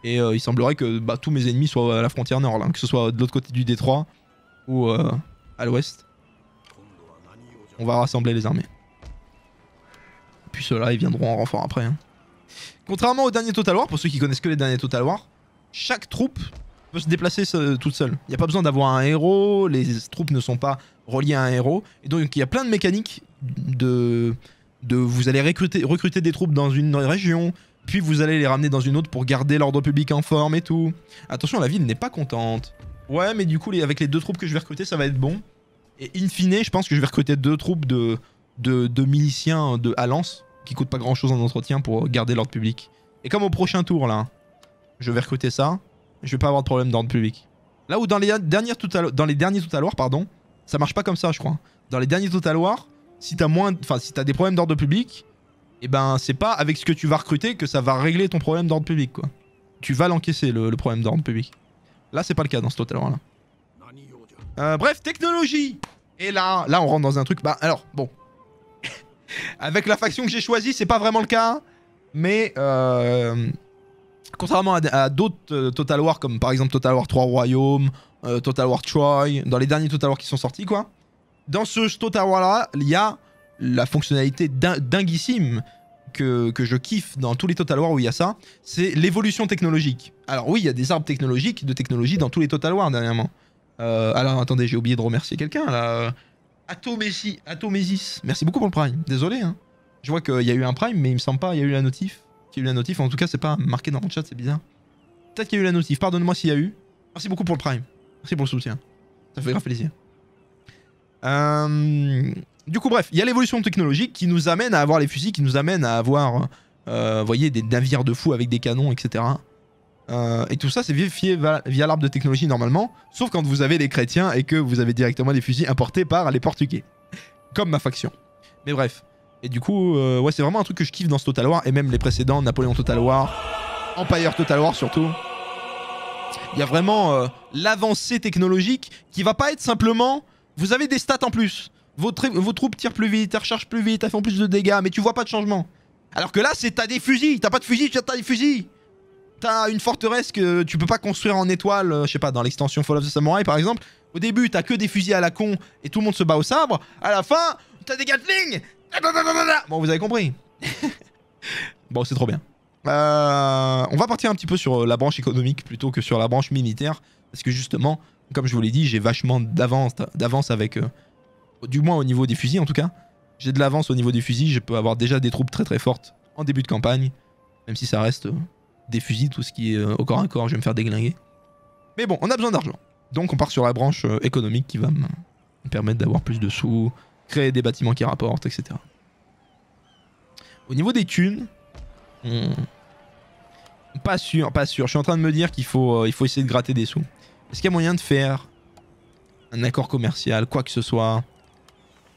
[SPEAKER 1] Et euh, il semblerait que bah, tous mes ennemis soient à la frontière nord, là, hein, que ce soit de l'autre côté du détroit ou à l'ouest. On va rassembler les armées. Puis ceux-là, ils viendront en renfort après. Hein. Contrairement au dernier Total War, pour ceux qui connaissent que les derniers Total War, chaque troupe peut se déplacer toute seule. Il n'y a pas besoin d'avoir un héros, les troupes ne sont pas reliées à un héros. Et donc il y a plein de mécaniques de, de vous allez recruter, recruter des troupes dans une région, puis vous allez les ramener dans une autre pour garder l'ordre public en forme et tout. Attention, la ville n'est pas contente. Ouais, mais du coup, avec les deux troupes que je vais recruter, ça va être bon. Et in fine, je pense que je vais recruter deux troupes de, de, miliciens de, à Lens, qui coûtent pas grand chose en entretien pour garder l'ordre public. Et comme au prochain tour, là, je vais recruter ça, je vais pas avoir de problème d'ordre public. Là où dans les dernières total, dans les derniers tout pardon, ça marche pas comme ça, je crois. Dans les derniers Total War... si t'as moins, enfin si t'as des problèmes d'ordre public, et eh ben c'est pas avec ce que tu vas recruter que ça va régler ton problème d'ordre public, quoi. Tu vas l'encaisser le, problème d'ordre public. Là, c'est pas le cas dans ce total là. Euh, bref, technologie. Et là, là, on rentre dans un truc. Bah alors, bon, avec la faction que j'ai choisie, c'est pas vraiment le cas, mais. Euh contrairement à, d'autres euh, Total War, comme par exemple Total War 3 Royaume, euh, Total War Troy, dans les derniers Total War qui sont sortis, quoi, dans ce Total War-là, il y a la fonctionnalité dinguissime que, que, je kiffe dans tous les Total War où il y a ça, c'est l'évolution technologique. Alors oui, il y a des arbres technologiques, de technologie dans tous les Total War dernièrement. Euh, alors attendez, j'ai oublié de remercier quelqu'un là. Atomesis, Atomesis, merci beaucoup pour le prime. Désolé, hein. je vois qu'il y a eu un prime, mais il me semble pas, il y a eu la notif. Qui a eu la notif. En tout cas, c'est pas marqué dans mon chat, c'est bizarre. Peut-être qu'il y a eu la notif. Pardonne-moi s'il y a eu. Merci beaucoup pour le Prime. Merci pour le soutien. Ça fait grave plaisir. Euh, du coup, bref, il y a l'évolution technologique qui nous amène à avoir les fusils, qui nous amène à avoir, euh, voyez, des navires de fous avec des canons, etc. Euh, et tout ça, c'est vérifié via l'arbre de technologie normalement, sauf quand vous avez les chrétiens et que vous avez directement des fusils importés par les portugais, comme ma faction. Mais bref. Et du coup, euh, ouais, c'est vraiment un truc que je kiffe dans ce Total War et même les précédents, Napoléon Total War, Empire Total War surtout. Il y a vraiment euh, l'avancée technologique qui va pas être simplement vous avez des stats en plus. Vos, vos troupes tirent plus vite, elles rechargent plus vite, elles font plus de dégâts, mais tu vois pas de changement. Alors que là, c'est t'as des fusils, t'as pas de fusils, t'as des fusils. T'as une forteresse que tu peux pas construire en étoile, euh, je sais pas, dans l'extension Fall of the Samurai par exemple. Au début, t'as que des fusils à la con et tout le monde se bat au sabre. À la fin, t'as des Gatling, Bon, vous avez compris. bon, c'est trop bien. Euh, on va partir un petit peu sur euh, la branche économique plutôt que sur la branche militaire. Parce que justement, comme je vous l'ai dit, j'ai vachement d'avance avec... Euh, du moins au niveau des fusils en tout cas. J'ai de l'avance au niveau des fusils. Je peux avoir déjà des troupes très très fortes en début de campagne. Même si ça reste des fusils, tout ce qui est au corps à corps, je vais me faire déglinguer. Mais bon, on a besoin d'argent. Donc on part sur la branche économique qui va me permettre d'avoir plus de sous, créer des bâtiments qui rapportent, etc. Au niveau des thunes, pas sûr, pas sûr. Je suis en train de me dire qu'il faut, euh, faut essayer de gratter des sous. Est-ce qu'il y a moyen de faire un accord commercial, quoi que ce soit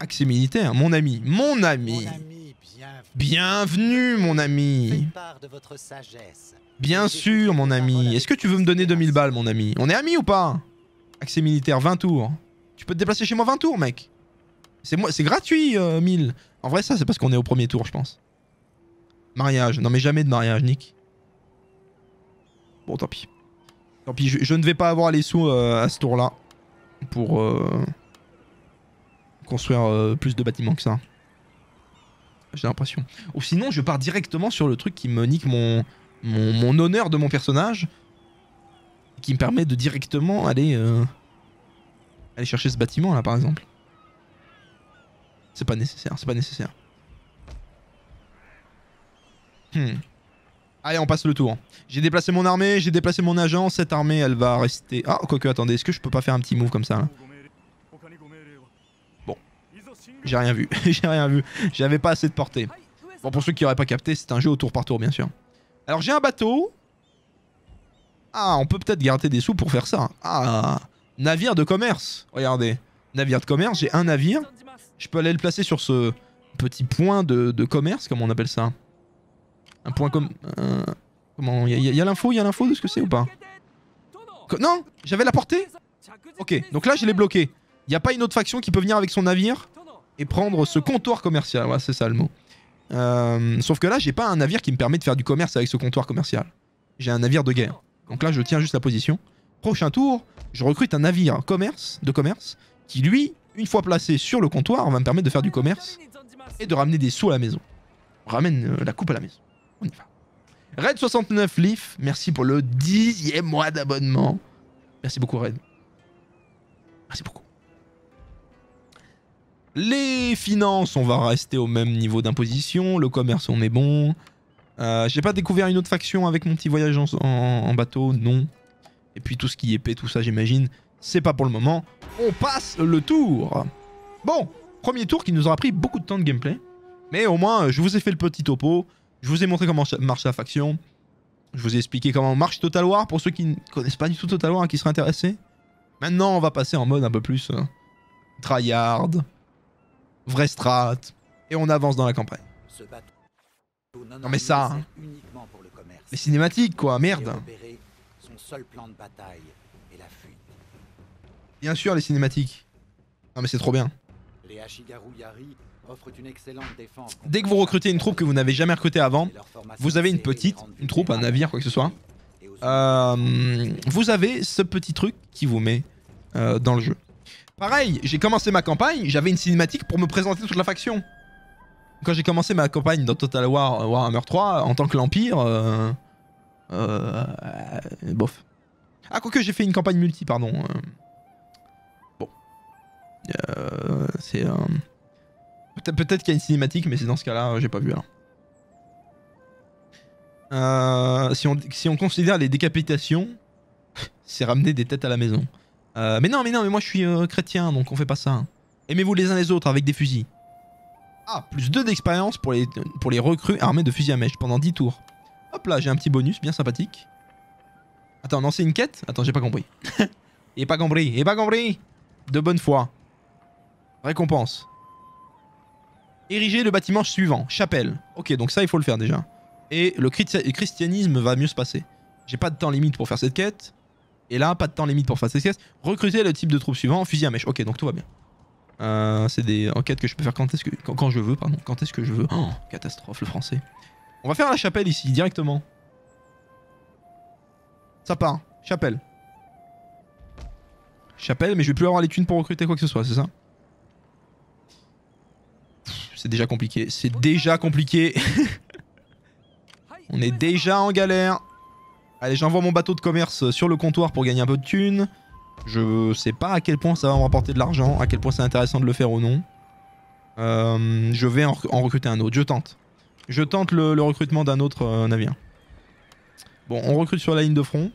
[SPEAKER 1] Accès militaire, mon ami, mon ami. bienvenue. mon ami. Bien sûr, mon ami. Est-ce que tu veux me donner 2000 balles, mon ami On est amis ou pas Accès militaire, 20 tours. Tu peux te déplacer chez moi 20 tours, mec. C'est moi, c'est gratuit, euh, mille, En vrai, ça, c'est parce qu'on est au premier tour, je pense. Mariage. Non, mais jamais de mariage, Nick. Bon, tant pis. Tant pis, je, ne vais pas avoir les sous euh, à ce tour-là pour euh, construire plus de bâtiments que ça. J'ai l'impression. Ou sinon, je pars directement sur le truc qui me nique mon, mon, mon honneur de mon personnage. Qui me permet de directement aller, aller chercher ce bâtiment, là, par exemple. C'est pas nécessaire, c'est pas nécessaire. Hmm. Allez, on passe le tour. J'ai déplacé mon armée, j'ai déplacé mon agent. Cette armée, elle va rester... Ah, quoique, attendez, est-ce que je peux pas faire un petit move comme ça là Bon. J'ai rien vu, j'ai rien vu. J'avais pas assez de portée. Bon, pour ceux qui auraient pas capté, c'est un jeu au tour par tour, bien sûr. Alors, j'ai un bateau. Ah, on peut peut-être garder des sous pour faire ça. Ah, navire de commerce. Regardez. Navire de commerce, j'ai un navire. Je peux aller le placer sur ce petit point de, commerce, comment on appelle ça. Un point comme... Euh, comment Il y a, l'info, il y a l'info de ce que c'est ou pas Non J'avais la portée Ok, donc là je l'ai bloqué. Il n'y a pas une autre faction qui peut venir avec son navire et prendre ce comptoir commercial. Ouais, c'est ça le mot. Euh, sauf que là, j'ai pas un navire qui me permet de faire du commerce avec ce comptoir commercial. J'ai un navire de guerre. Donc là, je tiens juste la position. Prochain tour, je recrute un navire commerce de commerce qui, lui, une fois placé sur le comptoir, on va me permettre de faire du commerce et de ramener des sous à la maison. On ramène euh, la coupe à la maison. On y va. Red69 Leaf, merci pour le dixième mois d'abonnement. Merci beaucoup Red. Merci beaucoup. Les finances, on va rester au même niveau d'imposition. Le commerce, on est bon. Euh, j'ai pas découvert une autre faction avec mon petit voyage en, bateau, non. Et puis tout ce qui est paix, tout ça, j'imagine c'est pas pour le moment. On passe le tour. Bon, premier tour qui nous aura pris beaucoup de temps de gameplay. Mais au moins, je vous ai fait le petit topo. Je vous ai montré comment marche la faction. Je vous ai expliqué comment marche Total War pour ceux qui ne connaissent pas du tout Total War et hein, qui seraient intéressés. Maintenant, on va passer en mode un peu plus euh, tryhard, vrai strat, et on avance dans la campagne.
[SPEAKER 2] Non mais ça, hein. les cinématiques quoi, merde. seul plan de bataille
[SPEAKER 1] Bien sûr, les cinématiques. Non mais c'est trop bien.
[SPEAKER 2] Les offrent une excellente défense. Dès que vous recrutez une troupe
[SPEAKER 1] que vous n'avez jamais recrutée avant, vous avez une petite, une troupe, un navire, quoi que ce soit. Euh, vous avez ce petit truc qui vous met euh, dans le jeu. Pareil, j'ai commencé ma campagne, j'avais une cinématique pour me présenter toute la faction. Quand j'ai commencé ma campagne dans Total War euh, Warhammer 3, en tant que l'Empire, euh, bof. Ah, quoique j'ai fait une campagne multi, pardon. Euh, c'est Peut-être qu'il y a une cinématique, mais c'est dans ce cas-là, euh, j'ai pas vu alors. Euh, si, on, considère les décapitations, c'est ramener des têtes à la maison. Euh, mais non, mais non, mais moi je suis chrétien, donc on fait pas ça. Aimez-vous les uns les autres avec des fusils. Ah, plus 2 d'expérience pour les, pour les recrues armées de fusils à mèche pendant 10 tours. Hop là, j'ai un petit bonus bien sympathique. Attends, non, c'est une quête Attends, j'ai pas compris. et pas compris, et pas compris De bonne foi. Récompense. Ériger le bâtiment suivant. Chapelle. Ok, donc ça, il faut le faire déjà. Et le christianisme va mieux se passer. J'ai pas de temps limite pour faire cette quête. Et là, pas de temps limite pour faire cette quête. Recruter le type de troupes suivant. Fusil à mèche. Ok, donc tout va bien. Euh, c'est des enquêtes que je peux faire quand est-ce que quand, je veux pardon quand est-ce que je veux oh, catastrophe le français on va faire la chapelle ici directement ça part chapelle chapelle mais je vais plus avoir les thunes pour recruter quoi que ce soit c'est ça c'est déjà compliqué. C'est déjà compliqué. On est déjà en galère. Allez, j'envoie mon bateau de commerce sur le comptoir pour gagner un peu de thunes. Je sais pas à quel point ça va me rapporter de l'argent, à quel point c'est intéressant de le faire ou non. Euh, je vais en, recruter un autre. Je tente. Je tente le, recrutement d'un autre euh, navire. Bon, on recrute sur la ligne de front.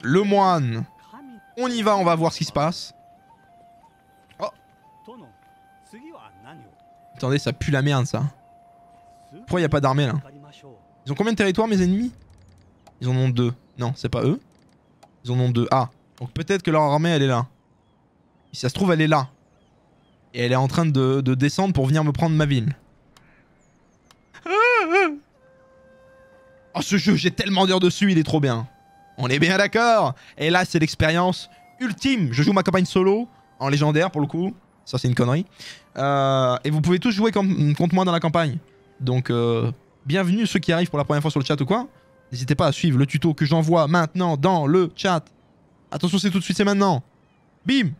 [SPEAKER 1] Le moine. On y va, on va voir ce qui se passe. Attendez, ça pue la merde ça. Pourquoi il n'y a pas d'armée là Ils ont combien de territoires mes ennemis Ils en ont deux. Non, c'est pas eux. Ils en ont deux. Ah, donc peut-être que leur armée elle est là. Si ça se trouve elle est là. Et elle est en train de, de descendre pour venir me prendre ma ville. Oh ce jeu, j'ai tellement d'heures dessus, il est trop bien. On est bien d'accord Et là c'est l'expérience ultime. Je joue ma campagne solo, en légendaire pour le coup. Ça, c'est une connerie. Euh, et vous pouvez tous jouer contre moi dans la campagne. Donc, euh, bienvenue ceux qui arrivent pour la première fois sur le chat ou quoi. N'hésitez pas à suivre le tuto que j'envoie maintenant dans le chat. Attention, c'est tout de suite, c'est maintenant. Bim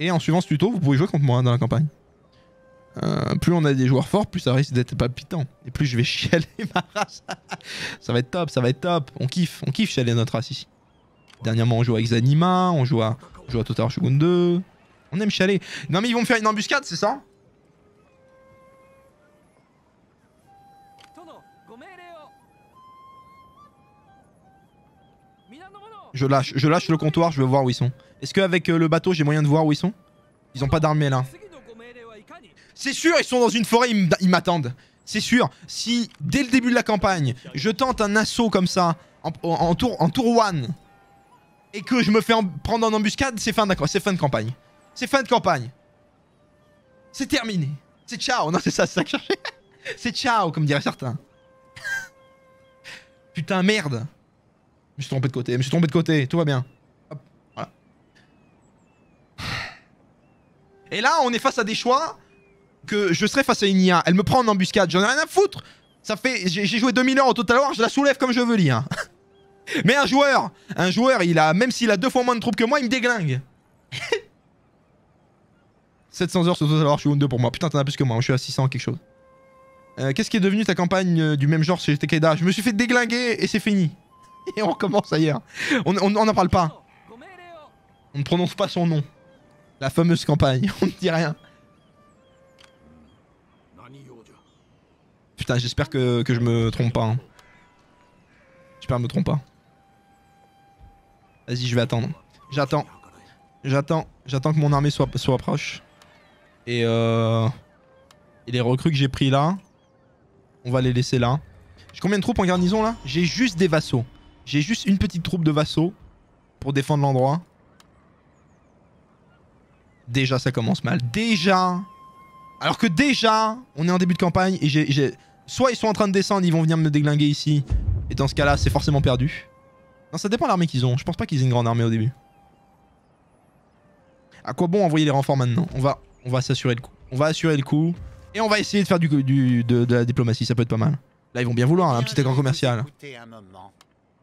[SPEAKER 1] Et en suivant ce tuto, vous pouvez jouer contre moi dans la campagne. Euh, plus on a des joueurs forts, plus ça risque d'être palpitant. Et plus je vais chialer ma race. ça va être top, ça va être top. On kiffe, on kiffe chialer notre race ici. Dernièrement, on joue avec Zanima, on joue à, joue à Total Shogun 2. On aime chialer. Non mais ils vont me faire une embuscade, c'est ça Je lâche, je lâche le comptoir, je veux voir où ils sont. Est-ce qu'avec euh, le bateau, j'ai moyen de voir où ils sont Ils ont pas d'armée là. C'est sûr, ils sont dans une forêt, ils m'attendent. C'est sûr, si dès le début de la campagne, je tente un assaut comme ça, en, tour, en tour one, et que je me fais prendre en embuscade, c'est fin, fin de campagne. C'est fin de campagne. C'est terminé. C'est ciao. Non, c'est ça, c'est ça que cherchais. c'est ciao, comme diraient certains. Putain, merde. Je me suis trompé de côté, je me suis trompé de côté, tout va bien. Et là, on est face à des choix que je serais face à une IA. Elle me prend en embuscade, j'en ai rien à foutre. Ça fait... J'ai joué 2000 heures au Total War, je la soulève comme je veux, l'IA. Mais un joueur, un joueur, il a, même s'il a deux fois moins de troupes que moi, il me déglingue. 700 heures sur total, alors je suis 2 pour moi. Putain, t'en as plus que moi, hein, je suis à 600 quelque chose. Euh, qu'est-ce qui est devenu ta campagne euh, du même genre chez Takeda Je me suis fait déglinguer et c'est fini. Et on recommence ailleurs. On n'en parle pas. On ne prononce pas son nom. La fameuse campagne, on ne dit rien. Putain, j'espère que, que, je me trompe pas. Hein. J'espère me trompe pas. Vas-y, je vais attendre. J'attends. J'attends. J'attends que mon armée soit, soit proche. Et, euh... Et les recrues que j'ai pris là, on va les laisser là. J'ai combien de troupes en garnison là J'ai juste des vassaux. J'ai juste une petite troupe de vassaux pour défendre l'endroit. Déjà, ça commence mal. Déjà Alors que déjà, on est en début de campagne et j'ai... Soit ils sont en train de descendre, ils vont venir me déglinguer ici. Et dans ce cas-là, c'est forcément perdu. Non, ça dépend de l'armée qu'ils ont. Je pense pas qu'ils aient une grande armée au début. À quoi bon envoyer les renforts maintenant On va on va s'assurer le coup. On va assurer le coup. Et on va essayer de faire du, de, la diplomatie, ça peut être pas mal. Là, ils vont bien vouloir, hein, un petit accord commercial.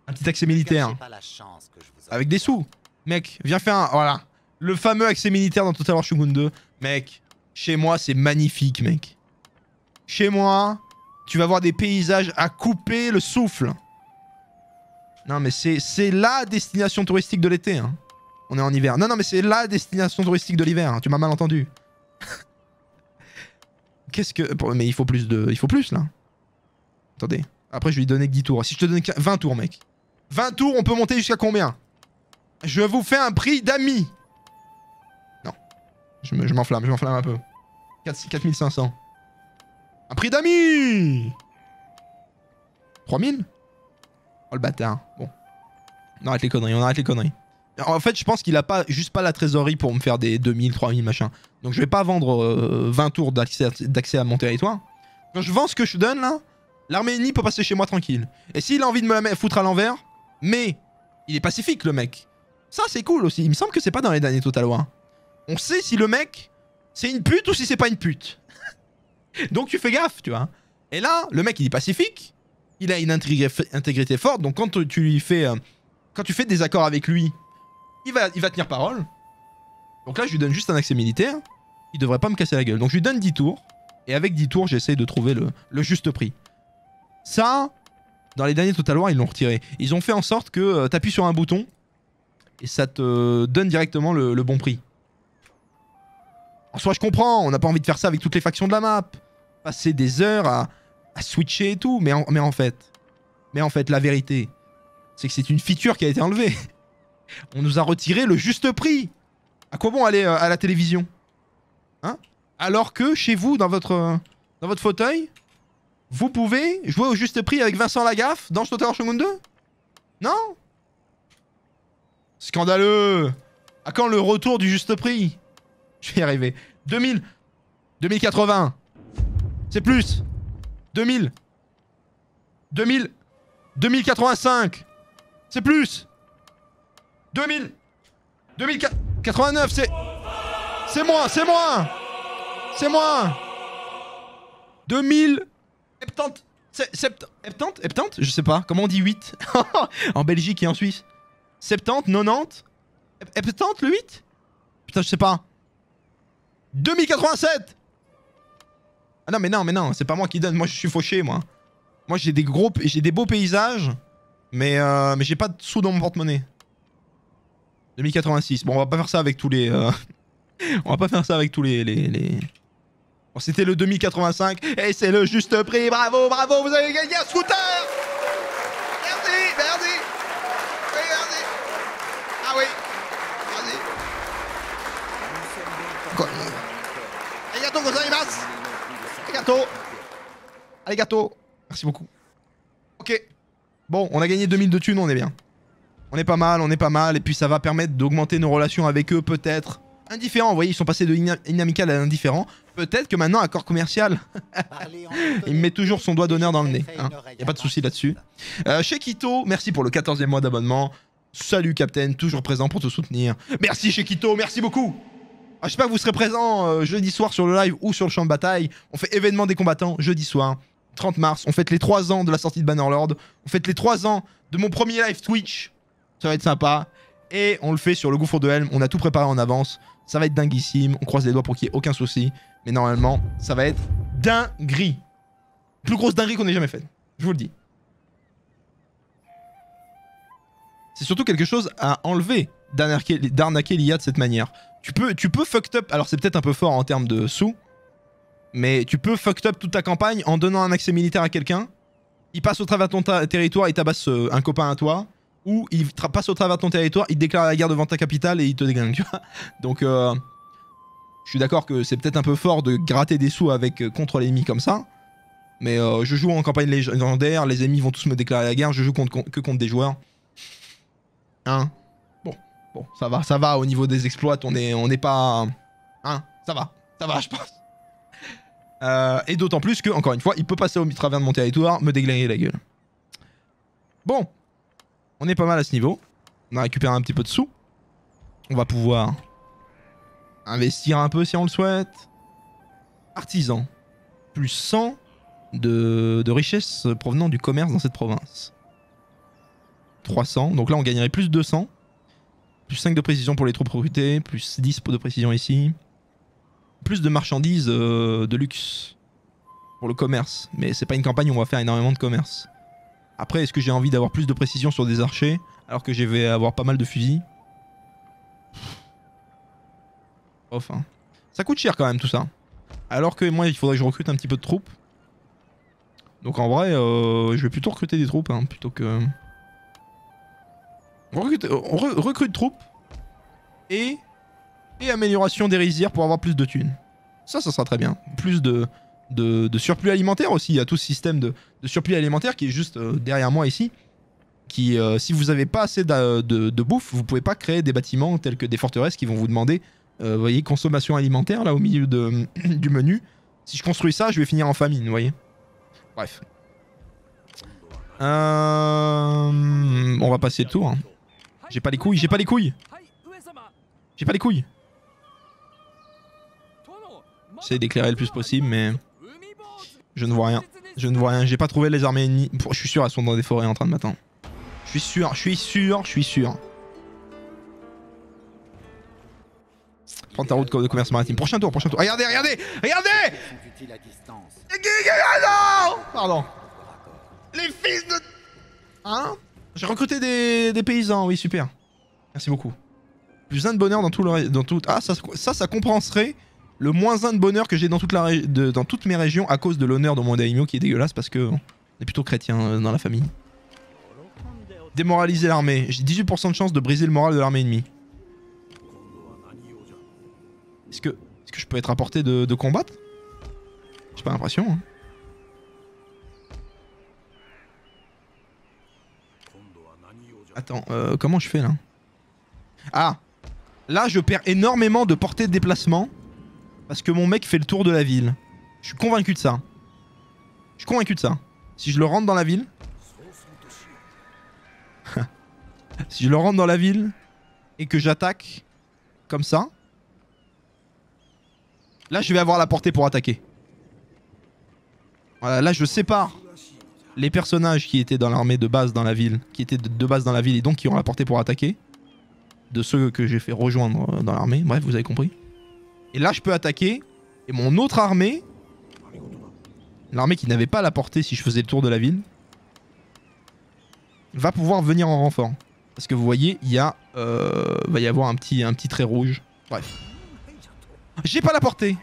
[SPEAKER 1] Un petit accès militaire. Avec des sous. Mec, viens faire un... Voilà. Le fameux accès militaire dans Total War Shogun 2. Mec, chez moi, c'est magnifique, mec. Chez moi, tu vas voir des paysages à couper le souffle. Non, mais c'est la destination touristique de l'été. Hein. On est en hiver. Non, non, mais c'est la destination touristique de l'hiver. Hein. Tu m'as mal entendu. Qu'est-ce que. Mais il faut plus de. Il faut plus là. Attendez. Après, je lui donner que 10 tours. Si je te donne 20 tours, mec. 20 tours, on peut monter jusqu'à combien Je vous fais un prix d'ami Non. Je m'enflamme, je m'enflamme un peu. 4500. Un prix d'amis 3000 Oh le bâtard. Bon. On arrête les conneries, on arrête les conneries. En fait, je pense qu'il a pas juste pas la trésorerie pour me faire des 2000, 3000 machins. Donc je vais pas vendre 20 euh, tours d'accès à, mon territoire. Quand je vends ce que je donne là, l'Arménie peut passer chez moi tranquille. Et s'il a envie de me la foutre à l'envers, mais il est pacifique le mec. Ça c'est cool aussi. Il me semble que c'est pas dans les derniers Total War. Hein. On sait si le mec c'est une pute ou si c'est pas une pute. donc tu fais gaffe, tu vois. Et là, le mec il est pacifique, il a une intégrité forte. Donc quand tu lui fais, euh, quand tu fais des accords avec lui, il va, tenir parole. Donc là, je lui donne juste un accès militaire. Il devrait pas me casser la gueule. Donc je lui donne 10 tours. Et avec 10 tours, j'essaye de trouver le, juste prix. Ça, dans les derniers Total War, ils l'ont retiré. Ils ont fait en sorte que euh, tu appuies sur un bouton et ça te donne directement le, bon prix. En soi, je comprends, on n'a pas envie de faire ça avec toutes les factions de la map. Passer des heures à, switcher et tout, mais en, mais en fait... Mais en fait, la vérité, c'est que c'est une feature qui a été enlevée. On nous a retiré le juste prix. À quoi bon aller euh, à la télévision Hein Alors que chez vous, dans votre, dans votre fauteuil, vous pouvez jouer au juste prix avec Vincent Lagaffe dans Total Shogun 2 Non Scandaleux À quand le retour du juste prix Je vais y arriver. 2000 2080 C'est plus 2000 2000 2085 C'est plus 2000 2089, c'est. C'est moi c'est moi C'est moi 2000 70 70 70 Je sais pas, comment on dit 8 En Belgique et en Suisse 70, 90 70 le 8 Putain, je sais pas. 2087 Ah non, mais non, mais non, c'est pas moi qui donne, moi je suis fauché, moi. Moi j'ai des gros, j'ai des beaux paysages, mais, euh, mais j'ai pas de sous dans mon porte-monnaie. 2086. Bon, on va pas faire ça avec tous les. Euh, on va pas faire ça avec tous les. les, Bon, c'était le 2085 et c'est le juste prix. Bravo, bravo, vous avez gagné un scooter Merci, merci Oui, merci Ah oui Merci Arigato gozaimasu Allez, gâteau Merci beaucoup. Ok. Bon, on a gagné 2000 de thunes, on est bien. On est pas mal, on est pas mal. Et puis ça va permettre d'augmenter nos relations avec eux, peut-être. Indifférent, vous voyez, ils sont passés de inamical à indifférent. Peut-être que maintenant, accord commercial. il met toujours son doigt d'honneur dans le nez. Hein. Y a pas de souci là-dessus. Euh, merci pour le 14e mois d'abonnement. Salut Captain, toujours présent pour te soutenir. Merci chez merci beaucoup. Ah, J'espère que vous serez présent euh, jeudi soir sur le live ou sur le champ de bataille. On fait événement des combattants jeudi soir, 30 mars. On fête les 3 ans de la sortie de Bannerlord. On fête les 3 ans de mon premier live Twitch ça va être sympa. Et on le fait sur le gouffre de Helm, on a tout préparé en avance. Ça va être dinguissime, on croise les doigts pour qu'il n'y ait aucun souci. Mais normalement, ça va être dinguerie. Plus grosse dinguerie qu'on ait jamais faite, je vous le dis. C'est surtout quelque chose à enlever d'arnaquer l'IA de cette manière. Tu peux, tu peux fucked up, alors c'est peut-être un peu fort en termes de sous, mais tu peux fucked up toute ta campagne en donnant un accès militaire à quelqu'un, il passe au travers de ton territoire, et tabasse euh, un copain à toi, il passe au travers de ton territoire, il déclare la guerre devant ta capitale et il te déglingue, Donc, euh, je suis d'accord que c'est peut-être un peu fort de gratter des sous avec euh, contre l'ennemi comme ça. Mais euh, je joue en campagne légendaire, les ennemis vont tous me déclarer la guerre, je joue que contre des joueurs. Hein Bon, bon, ça va, ça va, au niveau des exploits, on n'est pas... Hein Ça va, ça va, je pense. et d'autant plus que, encore une fois, il peut passer au travers de mon territoire, me déglinguer la gueule. Bon, on est pas mal à ce niveau. On a récupéré un petit peu de sous. On va pouvoir investir un peu si on le souhaite. Artisan. Plus 100 de, richesses richesse provenant du commerce dans cette province. 300. Donc là, on gagnerait plus 200. Plus 5 de précision pour les troupes recrutées. Plus 10 de précision ici. Plus de marchandises euh, de luxe. Pour le commerce. Mais c'est pas une campagne où on va faire énormément de commerce. Après, est-ce que j'ai envie d'avoir plus de précision sur des archers alors que je vais avoir pas mal de fusils Enfin, ça coûte cher quand même tout ça. Alors que moi, il faudrait que je recrute un petit peu de troupes. Donc en vrai, euh, je vais plutôt recruter des troupes hein, plutôt que... On recrute, euh, recrute troupes et, et amélioration des rizières pour avoir plus de thunes. Ça, ça sera très bien. Plus de, de, surplus alimentaire aussi. Il y a tout ce système de, surplus alimentaire qui est juste euh, derrière moi ici. Qui, euh, si vous n'avez pas assez de, bouffe, vous pouvez pas créer des bâtiments tels que des forteresses qui vont vous demander, euh, voyez, consommation alimentaire là au milieu de, du menu. Si je construis ça, je vais finir en famine, vous voyez. Bref. on va passer le tour. Hein. J'ai pas les couilles, j'ai pas les couilles. J'ai pas les couilles. J'essaie d'éclairer le plus possible, mais... Je ne vois rien. Je ne vois rien. J'ai pas trouvé les armées ennemies. Je suis sûr, elles sont dans des forêts en train de m'attendre. Je suis sûr, je suis sûr, je suis sûr. Prends ta route de commerce maritime. Prochain tour, prochain tour. Regardez, regardez, regardez là non Pardon.
[SPEAKER 2] Les fils de... Hein
[SPEAKER 1] J'ai recruté des, des, paysans, oui, super. Merci beaucoup. Plus un de bonheur dans tout le... Dans tout... Ah, ça, ça, ça compenserait le moins un de bonheur que j'ai dans, toute dans toutes mes régions à cause de l'honneur de mon daimyo qui est dégueulasse parce que on est plutôt chrétien euh, dans la famille. Démoraliser l'armée. J'ai 18% de chance de briser le moral de l'armée ennemie. Est-ce que, est que je peux être à portée de, combat combattre J'ai pas l'impression. Hein. Attends, euh, comment je fais là Ah Là, je perds énormément de portée de déplacement. Parce que mon mec fait le tour de la ville. Je suis convaincu de ça. Je suis convaincu de ça. Si je le rentre dans la ville... si je le rentre dans la ville et que j'attaque comme ça... Là, je vais avoir la portée pour attaquer. Voilà, là, je sépare les personnages qui étaient dans l'armée de base dans la ville, qui étaient de, base dans la ville et donc qui ont la portée pour attaquer, de ceux que j'ai fait rejoindre dans l'armée. Bref, vous avez compris. Et là, je peux attaquer. Et mon autre armée... L'armée qui n'avait pas la portée si je faisais le tour de la ville. Va pouvoir venir en renfort. Parce que vous voyez, il y a... Euh, va y avoir un petit, un petit trait rouge. Bref. J'ai pas la portée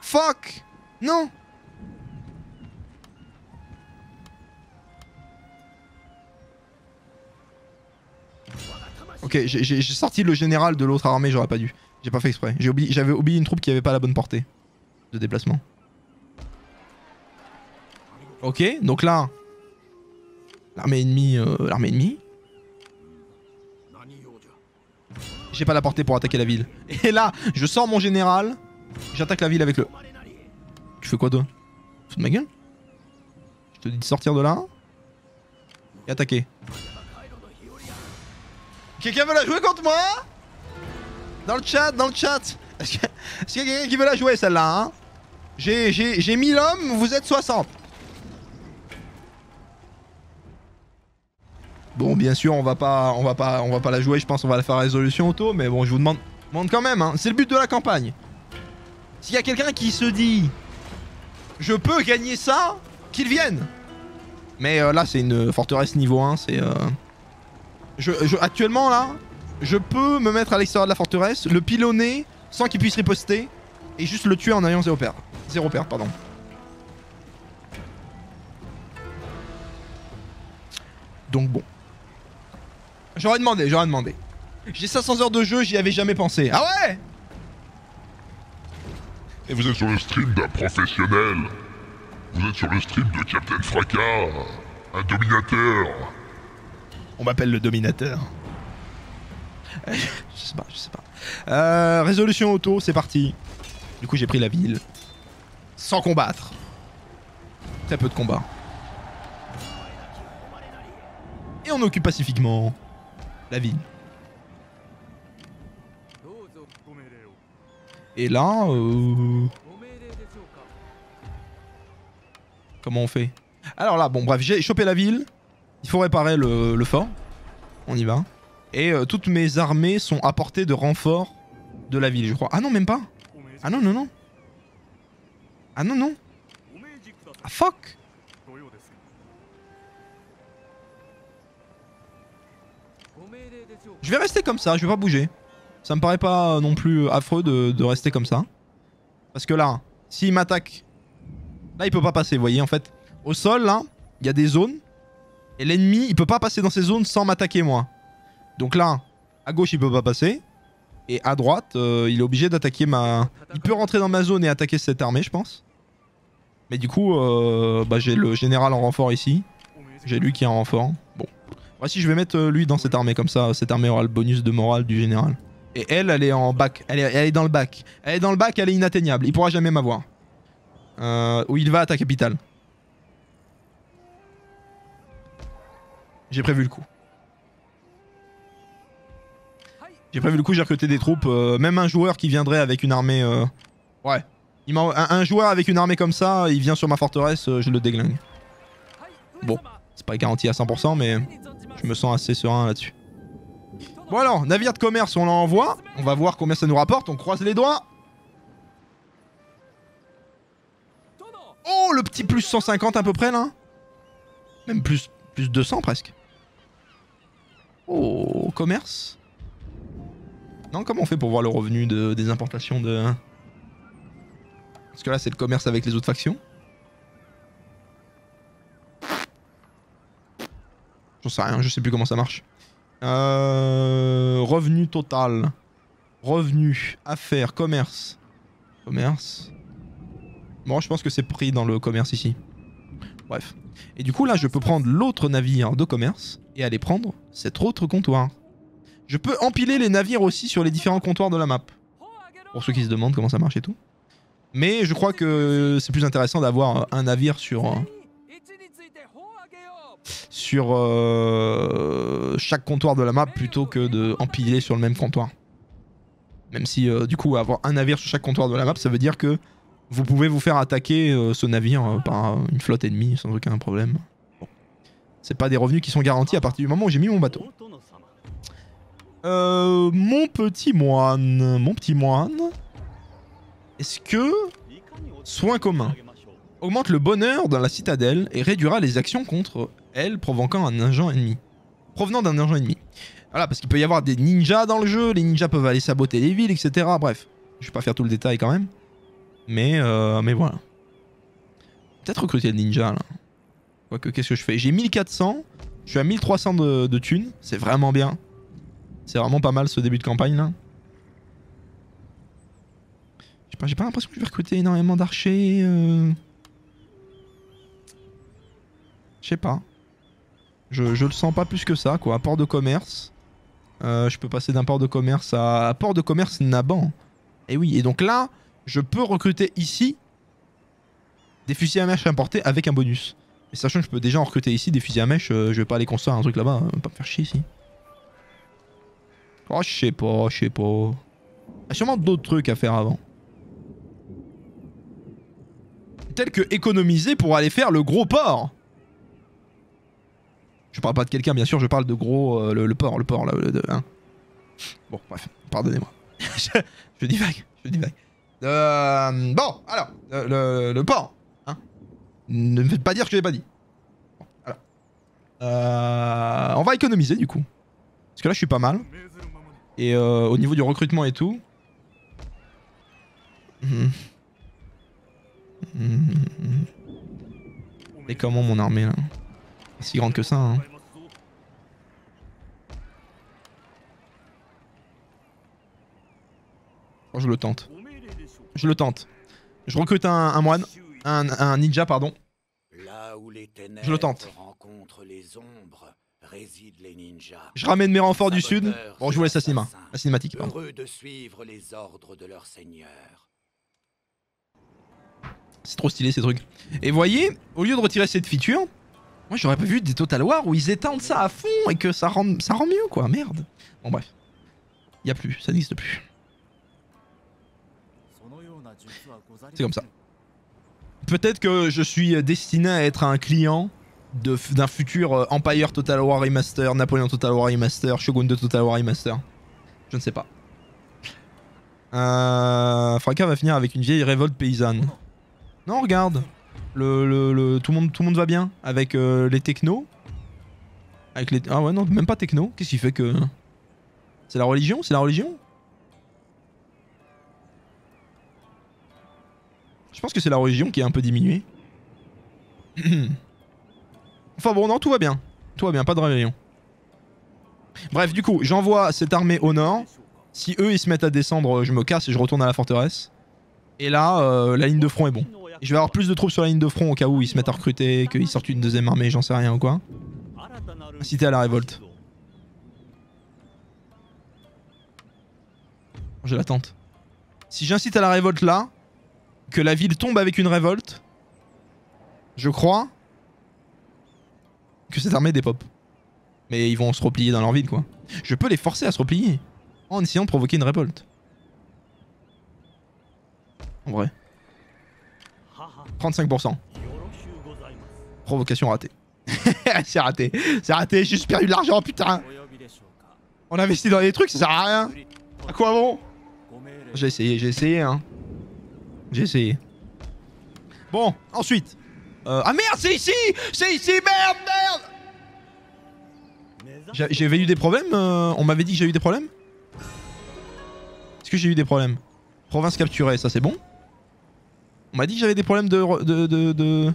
[SPEAKER 1] Fuck Non Ok, j'ai sorti le général de l'autre armée, j'aurais pas dû. J'ai pas fait exprès. J'avais oublié, une troupe qui avait pas la bonne portée de déplacement. Ok, donc là, l'armée ennemie, euh, l'armée ennemie. J'ai pas la portée pour attaquer la ville. Et là, je sors mon général, j'attaque la ville avec le... Tu fais quoi toi Fous de ma gueule Je te dis de sortir de là et attaquer. Quelqu'un veut la jouer contre moi dans le chat, dans le chat Est-ce qu'il y a, quelqu'un qui veut la jouer celle-là hein J'ai 1000 hommes, vous êtes 60 Bon bien sûr on va pas on va pas on va pas la jouer, je pense on va la faire à résolution auto, mais bon je vous demande, demande quand même, hein. c'est le but de la campagne. S'il y a quelqu'un qui se dit je peux gagner ça, qu'il vienne. Mais euh, là c'est une forteresse niveau 1, c'est euh, actuellement là, je peux me mettre à l'extérieur de la forteresse, le pilonner sans qu'il puisse riposter et juste le tuer en ayant zéro perte. Zéro perte, pardon. Donc bon. J'aurais demandé, j'aurais demandé. J'ai 500 heures de jeu, j'y avais jamais pensé. Ah ouais Et vous êtes sur le stream d'un professionnel. Vous êtes sur le stream de Captain Fracas. Un dominateur. On m'appelle le dominateur. je sais pas, je sais pas. Euh, résolution auto, c'est parti. Du coup, j'ai pris la ville. Sans combattre. Très peu de combats. Et on occupe pacifiquement la ville. Et là, euh, comment on fait Alors là, bon bref, j'ai chopé la ville. Il faut réparer le fort. On y va. Et euh, toutes mes armées sont apportées de renfort de la ville, je crois. Ah non, même pas. Ah non, non, non. Ah non, non. Ah fuck. Je vais rester comme ça, je vais pas bouger. Ça me paraît pas non plus affreux de, de rester comme ça. Parce que là, s'il m'attaque, là il peut pas passer, vous voyez en fait. Au sol là, il y a des zones. Et l'ennemi, il peut pas passer dans ces zones sans m'attaquer moi. Donc là, à gauche, il peut pas passer. Et à droite, euh, il est obligé d'attaquer ma... Il peut rentrer dans ma zone et attaquer cette armée, je pense. Mais du coup, euh, bah, j'ai le général en renfort ici. J'ai lui qui est en renfort. Bon. Voici, bah, je vais mettre euh, lui dans cette armée comme ça. Cette armée aura le bonus de morale du général. Et elle, elle est en bac. Elle est, elle est dans le bac. Elle est dans le bac, elle est inatteignable. Il pourra jamais m'avoir. Ou où il va à ta capitale. J'ai prévu le coup. J'ai prévu le coup, j'ai recruté des troupes. Euh, même un joueur qui viendrait avec une armée... Euh, ouais. un, joueur avec une armée comme ça, il vient sur ma forteresse, euh, je le déglingue. Bon, c'est pas garanti à 100%, mais je me sens assez serein là-dessus. Bon alors, navire de commerce, on l'envoie. On va voir combien ça nous rapporte, on croise les doigts. Oh, le petit plus 150 à peu près, là. Même plus, plus 200 presque. Oh, commerce. Non, comment on fait pour voir le revenu de, des importations de... Hein Parce que là, c'est le commerce avec les autres factions. J'en sais rien, je sais plus comment ça marche. Euh, revenu total. Revenu, affaires, commerce. Commerce. Bon, je pense que c'est pris dans le commerce ici. Bref. Et du coup, là, je peux prendre l'autre navire de commerce et aller prendre cet autre comptoir. Je peux empiler les navires aussi sur les différents comptoirs de la map. Pour ceux qui se demandent comment ça marche et tout. Mais je crois que c'est plus intéressant d'avoir un navire sur... Euh, sur euh, chaque comptoir de la map plutôt que de sur le même comptoir. Même si euh, du coup avoir un navire sur chaque comptoir de la map ça veut dire que vous pouvez vous faire attaquer ce navire par une flotte ennemie sans aucun problème. C'est pas des revenus qui sont garantis à partir du moment où j'ai mis mon bateau. Euh, mon petit moine. Mon petit moine. Est-ce que... Soin commun. Augmente le bonheur dans la citadelle et réduira les actions contre elle provoquant un agent ennemi. Provenant d'un agent ennemi. Voilà, parce qu'il peut y avoir des ninjas dans le jeu. Les ninjas peuvent aller saboter les villes, etc. Bref, je vais pas faire tout le détail quand même. Mais, euh, mais voilà. Peut-être recruter le ninja là. Quoique, qu'est-ce que je fais J'ai 1400. Je suis à 1300 de thunes. C'est vraiment bien. C'est vraiment pas mal ce début de campagne là. J'ai pas, l'impression que je vais recruter énormément d'archers. Euh. Je sais pas. Je, le sens pas plus que ça quoi. Port de commerce. Euh, je peux passer d'un port de commerce à... port de commerce Naban. Et eh oui, et donc là, je peux recruter ici des fusils à mèche importés avec un bonus. Et sachant que je peux déjà en recruter ici des fusils à mèche, euh, je vais pas aller construire un truc là-bas, hein, pas me faire chier ici. Oh, je sais pas, je sais pas. Il a sûrement d'autres trucs à faire avant. Tel que économiser pour aller faire le gros port. Je parle pas de quelqu'un, bien sûr, je parle de gros... Euh, le, port, le port, là. Le, de, hein. Bon, bref, pardonnez-moi. je, dis vague, je divague. Euh, bon, alors, le, le port. Hein. Ne me faites pas dire que je pas dit. Euh, on va économiser, du coup. Parce que là, je suis pas mal. Et euh, au niveau du recrutement et tout. Et comment mon armée là Si grande que ça hein. Oh, je le tente. Je le tente. Je recrute un, moine, un, ninja, pardon. Je le tente.
[SPEAKER 2] Les ombres, je ramène mes renforts du sud. Bon, je vous la,
[SPEAKER 1] cinéma. la cinématique.
[SPEAKER 2] de suivre les de leur seigneur.
[SPEAKER 1] C'est trop stylé ces trucs. Et voyez, au lieu de retirer cette feature, moi j'aurais pas vu des Total War où ils étendent ça à fond et que ça rend, ça rend mieux quoi, merde. Bon bref, y a plus, ça n'existe plus. C'est comme ça. Peut-être que je suis destiné à être un client d'un futur euh, Empire Total War Remaster, Napoléon Total War Remaster, Shogun de Total War Remaster. Je ne sais pas. Euh, va finir avec une vieille révolte paysanne. Non, regarde. Le, le, tout, le monde, tout monde va bien avec euh, les technos. Avec les... Ah ouais, non, même pas techno. Qu'est-ce qui fait que... C'est la religion C'est la religion Je pense que c'est la religion qui est un peu diminuée. Enfin bon, non, tout va bien. Tout va bien, pas de rébellion. Bref, du coup, j'envoie cette armée au nord. Si eux, ils se mettent à descendre, euh, je me casse et je retourne à la forteresse. Et là, euh, la ligne de front est bon. je vais avoir plus de troupes sur la ligne de front au cas où ils se mettent à recruter, qu'ils sortent une deuxième armée, j'en sais rien ou quoi. Inciter à la révolte. J'ai l'attente Si j'incite à la révolte là, que la ville tombe avec une révolte, je crois que cette armée dépop. Mais ils vont se replier dans leur ville, quoi. Je peux les forcer à se replier en essayant de provoquer une révolte. En vrai. 35%. Provocation ratée. c'est raté. C'est raté, j'ai juste perdu de l'argent, putain. On investit dans des trucs, ça sert à rien. À quoi bon J'ai essayé, j'ai essayé, hein. J'ai essayé. Bon, ensuite. Euh, ah merde, c'est ici C'est ici, merde, merde J'avais eu des problèmes euh, On m'avait dit que j'avais eu des problèmes Est-ce que j'ai eu des problèmes Province capturée, ça c'est bon On m'a dit que j'avais des problèmes de de, de...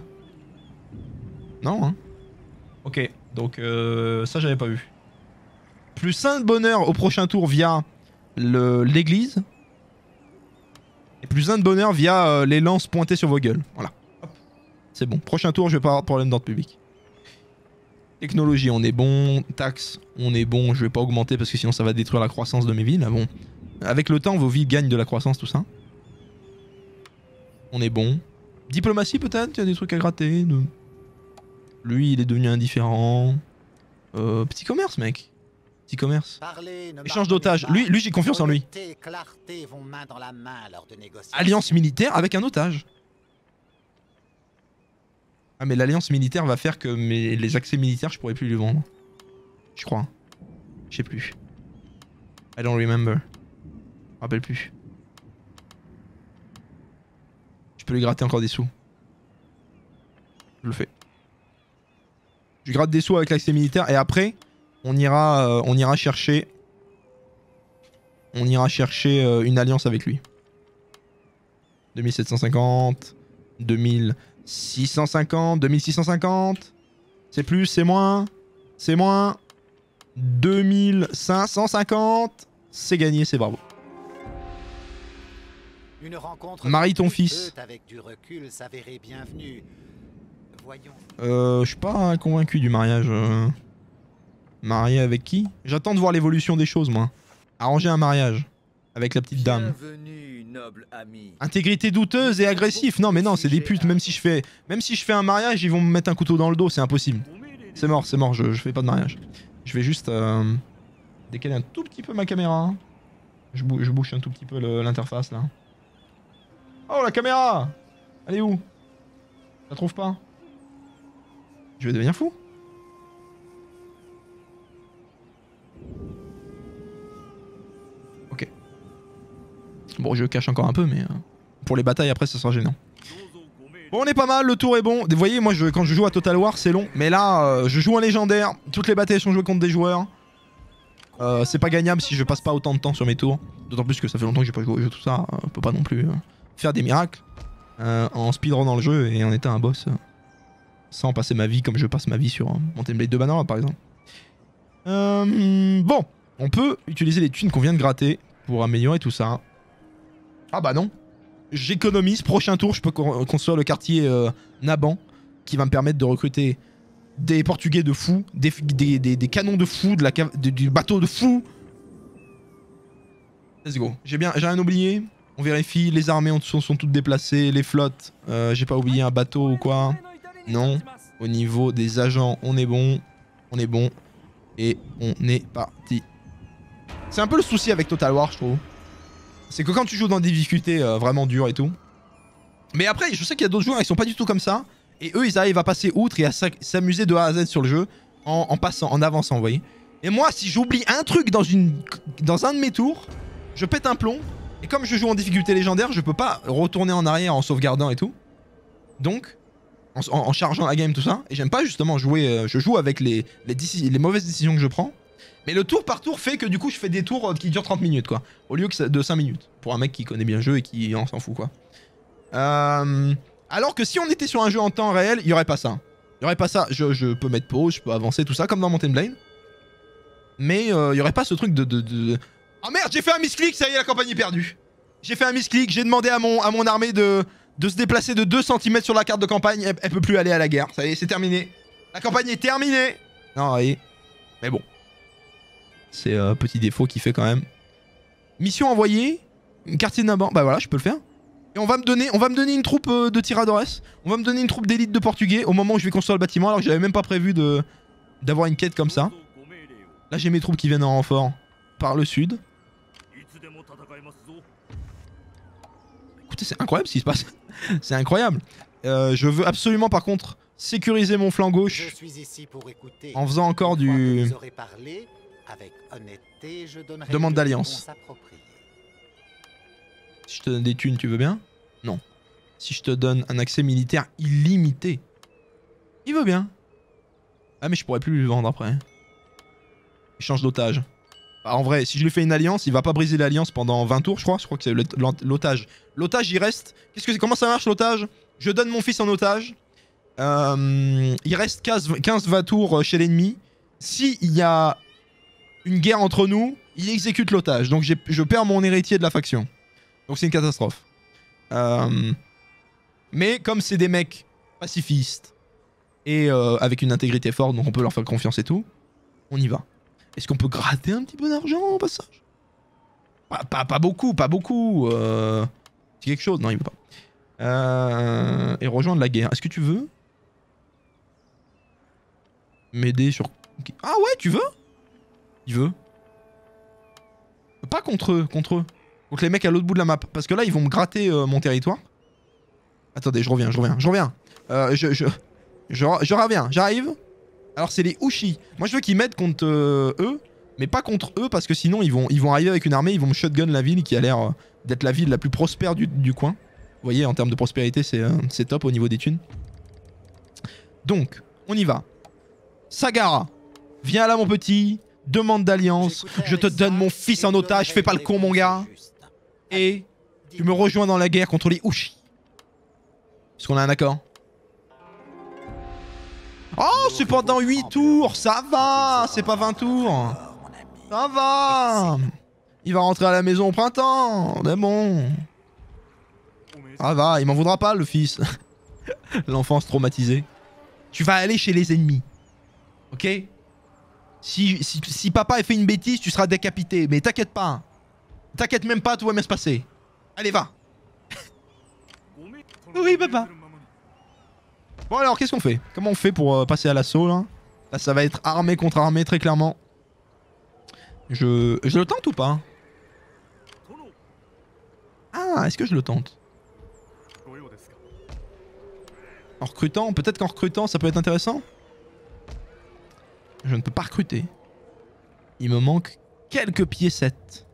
[SPEAKER 1] Non, hein. Ok, donc euh, ça j'avais pas vu. Plus un de bonheur au prochain tour via l'église. Et plus un de bonheur via les lances pointées sur vos gueules. Voilà. C'est bon. Prochain tour, je vais pas avoir de problème d'ordre public. Technologie, on est bon. Taxes, on est bon. Je vais pas augmenter parce que sinon ça va détruire la croissance de mes villes. bon. Avec le temps, vos villes gagnent de la croissance, tout ça. On est bon. Diplomatie peut-être Il y a des trucs à gratter. Lui, il est devenu indifférent. Euh, petit commerce, mec. Petit commerce. Échange d'otages. Lui, lui j'ai confiance en lui. Alliance militaire avec un otage. Ah mais l'alliance militaire va faire que mes, les accès militaires je pourrais plus lui vendre. Je crois. Je sais plus. I don't remember. Je rappelle plus. Je peux lui gratter encore des sous. Je le fais. Je gratte des sous avec l'accès militaire et après on ira euh, on ira chercher on ira chercher euh, une alliance avec lui. 2750 2000 650, 2650. C'est plus, c'est moins. C'est moins. 2550. C'est gagné, c'est bravo.
[SPEAKER 2] Une rencontre Marie ton fils. Avec du recul
[SPEAKER 1] euh, je suis pas convaincu du mariage. Euh, marié avec qui J'attends de voir l'évolution des choses, moi. Arranger un mariage avec la petite dame. Intégrité douteuse et agressif. Non mais non, c'est des putes. Même si je fais, même si je fais un mariage, ils vont me mettre un couteau dans le dos. C'est impossible. C'est mort, c'est mort. Je, fais pas de mariage. Je vais juste euh, décaler un tout petit peu ma caméra. Je, je bouche un tout petit peu l'interface là. Oh la caméra Elle est où Je la trouve pas. Je vais devenir fou. Bon, je cache encore un peu, mais euh, pour les batailles après, ça sera gênant. Bon, on est pas mal, le tour est bon. Vous voyez, moi, je, quand je joue à Total War, c'est long. Mais là, euh, je joue en légendaire. Toutes les batailles sont jouées contre des joueurs. Euh, c'est pas gagnable si je passe pas autant de temps sur mes tours. D'autant plus que ça fait longtemps que j'ai pas joué au tout ça. On peut pas non plus faire des miracles en speedrun dans le jeu et en étant un boss. sans passer ma vie comme je passe ma vie sur mon Blade de Banner, par exemple. bon, on peut utiliser les tunes qu'on vient de gratter pour améliorer tout ça. Ah bah non. J'économise. Prochain tour, je peux construire le quartier euh, Naban qui va me permettre de recruter des Portugais de fou des, canons de fou de la, du bateau de fou Let's go. J'ai bien, j'ai rien oublié. On vérifie. Les armées en dessous sont toutes déplacées. Les flottes. Euh, j'ai pas oublié un bateau ou quoi. Non. Au niveau des agents, on est bon. On est bon. Et on est parti. C'est un peu le souci avec Total War, je trouve c'est que quand tu joues dans des difficultés euh, vraiment dures et tout. Mais après, je sais qu'il y a d'autres joueurs, ils sont pas du tout comme ça. Et eux, ils arrivent à passer outre et à s'amuser de A à Z sur le jeu en, passant, en avançant, vous voyez. Et moi, si j'oublie un truc dans, une, dans un de mes tours, je pète un plomb. Et comme je joue en difficulté légendaire, je peux pas retourner en arrière en sauvegardant et tout. Donc, en, chargeant la game, tout ça. Et j'aime pas justement jouer. Euh, je joue avec les, les mauvaises décisions que je prends. Mais le tour par tour fait que du coup je fais des tours euh, qui durent 30 minutes quoi. Au lieu que de 5 minutes. Pour un mec qui connaît bien le jeu et qui en s'en fout quoi. Euh, alors que si on était sur un jeu en temps réel, il n'y aurait pas ça. Il n'y aurait pas ça. Je, peux mettre pause, je peux avancer, tout ça, comme dans Mountain Blade. Mais euh, il n'y aurait pas ce truc de... de, Oh merde, j'ai fait un misclick, ça y est, la campagne est perdue. J'ai fait un misclick, j'ai demandé à mon, à mon armée de, de se déplacer de 2 cm sur la carte de campagne. Elle, ne peut plus aller à la guerre. Ça y est, c'est terminé. La campagne est terminée. Non, oui. Mais bon. C'est un petit défaut qui fait quand même. Mission envoyée, quartier de Bah voilà, je peux le faire. Et on va me donner, on va me donner une troupe euh, de Tiradores. On va me donner une troupe d'élite de portugais au moment où je vais construire le bâtiment alors que j'avais même pas prévu d'avoir une quête comme ça. Là j'ai mes troupes qui viennent en renfort par le sud. Écoutez c'est incroyable ce qui se passe. c'est incroyable. Euh, je veux absolument par contre sécuriser mon flanc gauche
[SPEAKER 2] en faisant encore du...
[SPEAKER 1] Avec honnêteté,
[SPEAKER 2] je Demande d'alliance.
[SPEAKER 1] Si je te donne des thunes, tu veux bien Non. Si je te donne un accès militaire illimité, il veut bien. Ah mais je pourrais plus lui vendre après. Hein. Il change d'otage. Bah, en vrai, si je lui fais une alliance, il va pas briser l'alliance pendant 20 tours, je crois. Je crois que c'est l'otage. L'otage, il reste. Qu'est-ce que Comment ça marche l'otage Je donne mon fils en otage. Euh, il reste 15-20 tours euh, chez l'ennemi. S'il y a une guerre entre nous, il exécute l'otage. Donc je perds mon héritier de la faction. Donc c'est une catastrophe. Euh, mais comme c'est des mecs pacifistes et euh, avec une intégrité forte, donc on peut leur faire confiance et tout, on y va. Est-ce qu'on peut gratter un petit peu d'argent au passage pas, pas, beaucoup, pas beaucoup. Euh, c'est quelque chose. Non, il veut pas. et rejoindre la guerre. Est-ce que tu veux M'aider sur... Ah ouais, tu veux il veut Pas contre eux, contre eux. Contre les mecs à l'autre bout de la map. Parce que là, ils vont me gratter euh, mon territoire. Attendez, je reviens, je reviens, je reviens. Euh, je, je, je, reviens, j'arrive. Alors, c'est les Ushi. Moi, je veux qu'ils m'aident contre euh, eux, mais pas contre eux, parce que sinon, ils vont, ils vont arriver avec une armée, ils vont me shotgun la ville qui a l'air d'être la ville la plus prospère du, du coin. Vous voyez, en termes de prospérité, c'est top au niveau des thunes. Donc, on y va. Sagara, viens là, mon petit demande d'alliance, je te donne mon fils en otage, fais pas le con mon gars. Et tu me rejoins dans la guerre contre les Ushi. Est-ce qu'on a un accord Oh, c'est pendant 8 tours, ça va, c'est pas 20 tours. Ça va. Il va rentrer à la maison au printemps, mais bon. Ça va, il m'en voudra pas le fils. L'enfance traumatisée. Tu vas aller chez les ennemis. Ok si, si, papa a fait une bêtise, tu seras décapité. Mais t'inquiète pas. T'inquiète même pas, tout va bien se passer. Allez, va. oui, papa. Bon alors, qu'est-ce qu'on fait Comment on fait pour euh, passer à l'assaut là Là, ça va être armé contre armé, très clairement. Je, je le tente ou pas Ah, est-ce que je le tente En recrutant, peut-être qu'en recrutant, ça peut être intéressant je ne peux pas recruter. Il me manque quelques piécettes.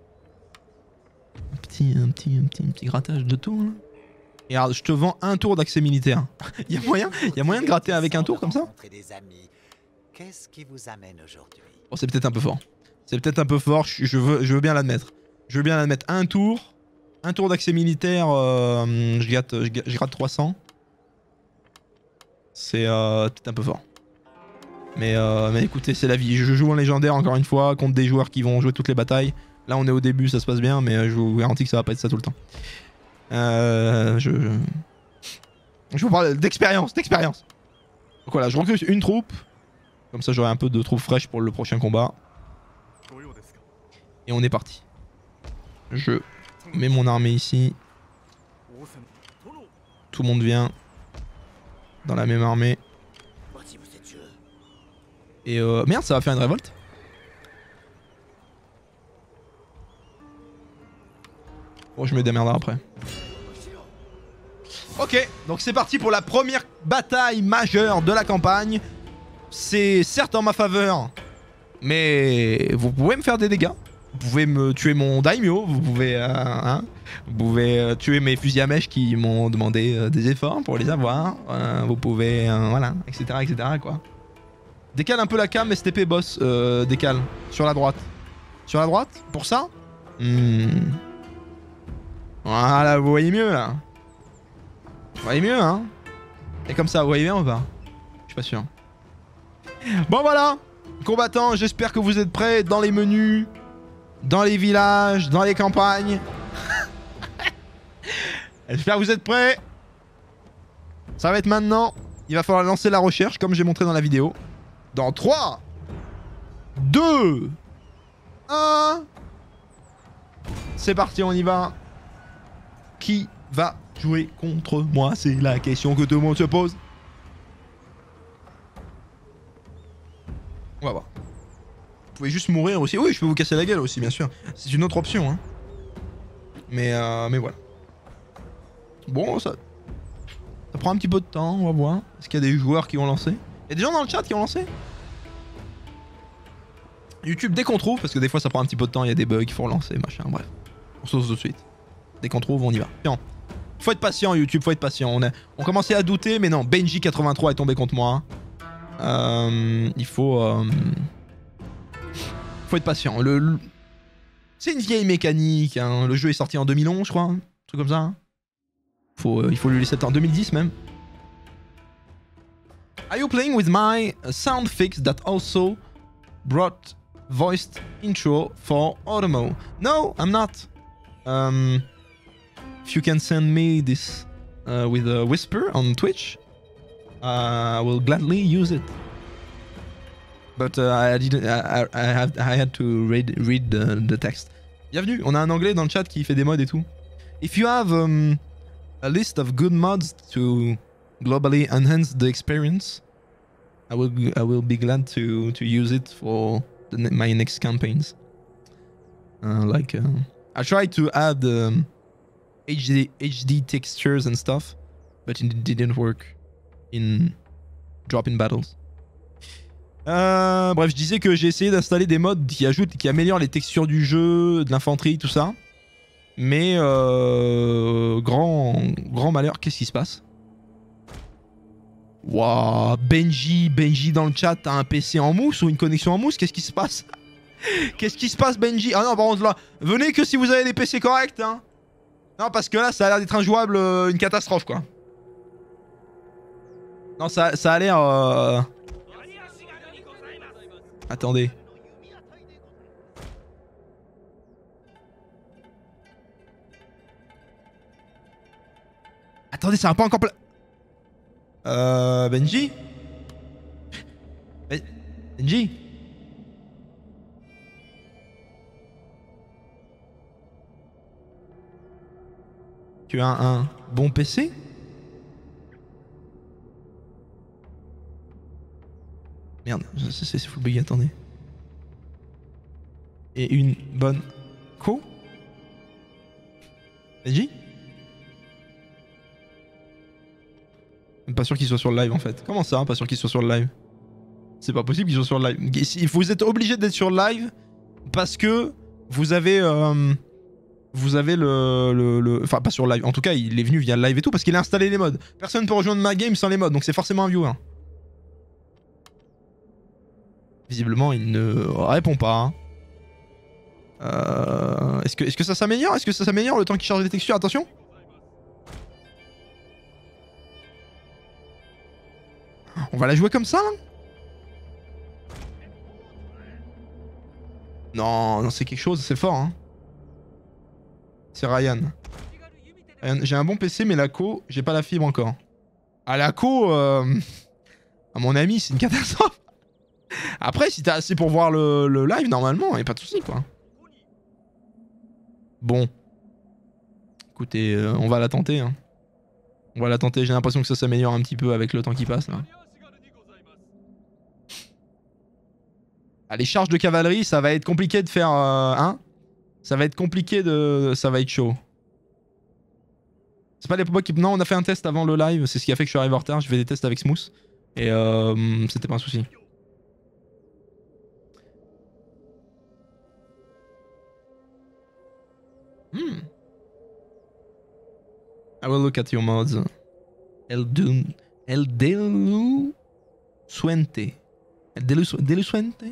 [SPEAKER 1] Un petit, un petit, petit, grattage de tour. je te vends un tour d'accès militaire. il y a moyen, il y moyen de gratter avec un tour comme ça oh, c'est peut-être un peu fort. C'est peut-être un peu fort, je veux, je veux bien l'admettre. Je veux bien l'admettre. Un tour, un tour d'accès militaire, euh, je, gratte, 300. C'est euh, peut-être un peu fort. Euh, mais, écoutez, c'est la vie. Je joue en légendaire encore une fois contre des joueurs qui vont jouer toutes les batailles. Là, on est au début, ça se passe bien, mais euh, je vous garantis que ça va pas être ça tout le temps. Euh, je, je vous parle d'expérience, d'expérience. Donc voilà, je recrute une troupe. Comme ça, j'aurai un peu de troupes fraîches pour le prochain combat. Et on est parti. Je mets mon armée ici. Tout le monde vient dans la même armée. Et euh... merde, ça va faire une révolte Bon, oh, je me démerde après. Ok, donc c'est parti pour la première bataille majeure de la campagne. C'est certes en ma faveur, mais vous pouvez me faire des dégâts. Vous pouvez me tuer mon daimyo, vous pouvez, euh, hein, vous pouvez euh, tuer mes fusils à mèche qui m'ont demandé euh, des efforts pour les avoir. vous pouvez, voilà, etc., etc., quoi. Décale un peu la cam, STP boss. Euh, décale. Sur la droite. Sur la droite Pour ça hmm. Voilà, vous voyez mieux là. Vous voyez mieux, hein Et comme ça, vous voyez bien ou pas Je suis pas sûr. Bon voilà Combattants, j'espère que vous êtes prêts dans les menus, dans les villages, dans les campagnes. j'espère que vous êtes prêts. Ça va être maintenant. Il va falloir lancer la recherche, comme j'ai montré dans la vidéo. Dans 3, 2, 1. C'est parti, on y va. Qui va jouer contre moi C'est la question que tout le monde se pose. On va voir. Vous pouvez juste mourir aussi. Oui, je peux vous casser la gueule aussi, bien sûr. C'est une autre option. Hein. Mais, euh, mais voilà. Bon, ça, ça prend un petit peu de temps, on va voir. Est-ce qu'il y a des joueurs qui vont lancer Y'a des gens dans le chat qui ont lancé YouTube, dès qu'on trouve, parce que des fois ça prend un petit peu de temps, il y a des bugs, il faut relancer, machin, bref. On se lance tout de suite. Dès qu'on trouve, on y va. Faut être patient, YouTube, faut être patient. On, a, on commençait à douter, mais non, Benji83 est tombé contre moi. Hein. Euh, il faut... Euh, faut être patient. Le, C'est une vieille mécanique. Hein. Le jeu est sorti en 2011, je crois. Un truc comme ça. Hein. Faut, euh, il faut le laisser en 2010 même. Are you playing with my uh, sound fix that also brought voiced intro for Automo? No, I'm not. Um, if you can send me this uh, with a whisper on Twitch, uh, I will gladly use it. But uh, I didn't. I, I, have, I had to read, read the, the text. Bienvenue. On a un anglais dans le chat qui fait des mods et tout. If you have um, a list of good mods to globally enhance the experience. I will I will be glad to to use it for my next campaigns. Uh, like uh, I tried to add um, HD HD textures and stuff, but it didn't work in drop battles. Uh, bref, je disais que j'ai essayé d'installer des mods qui ajoutent, qui améliorent les textures du jeu, de l'infanterie, tout ça. Mais euh, grand grand malheur, qu'est-ce qui se passe Wouah, Benji, Benji dans le chat, a un PC en mousse ou une connexion en mousse Qu'est-ce qui se passe Qu'est-ce qui se passe, Benji Ah non, par là, venez que si vous avez des PC corrects, hein Non, parce que là, ça a l'air d'être injouable, euh, une catastrophe, quoi. Non, ça, ça a l'air... Euh, Attendez. Attendez, ça va pas encore... Pla... Euh, Benji ben, Benji Tu as un bon PC Merde, c'est full bug, attendez. Et une bonne co Benji Pas sûr qu'il soit sur le live en fait. Comment ça, hein, pas sûr qu'il soit sur le live C'est pas possible qu'il soit sur le live. Vous êtes obligé d'être sur le live parce que vous avez. Euh, vous avez le, le, Enfin, pas sur live. En tout cas, il est venu via le live et tout parce qu'il a installé les modes. Personne ne peut rejoindre ma game sans les modes, donc c'est forcément un viewer. Visiblement, il ne répond pas. Hein. Euh, est-ce que, est -ce que ça s'améliore Est-ce que ça s'améliore le temps qu'il charge les textures Attention On va la jouer comme ça là Non, non c'est quelque chose, c'est fort. Hein. C'est Ryan. j'ai un bon PC, mais la co, j'ai pas la fibre encore. À ah, la co, euh, à mon ami, c'est une catastrophe. Après, si t'as assez pour voir le, live, normalement, et pas de soucis, quoi. Bon. Écoutez, euh, on va la tenter. Hein. On va la tenter, j'ai l'impression que ça s'améliore un petit peu avec le temps qui passe, là. Ah, les charges de cavalerie, ça va être compliqué de faire euh, hein ça va être compliqué de... Ça va être chaud. C'est pas les qui... Non, on a fait un test avant le live. C'est ce qui a fait que je suis arrivé en retard. je fais des tests avec Smooth. Et euh, c'était pas un souci. Hmm. I will look at your mods. Eldun... Delu Suente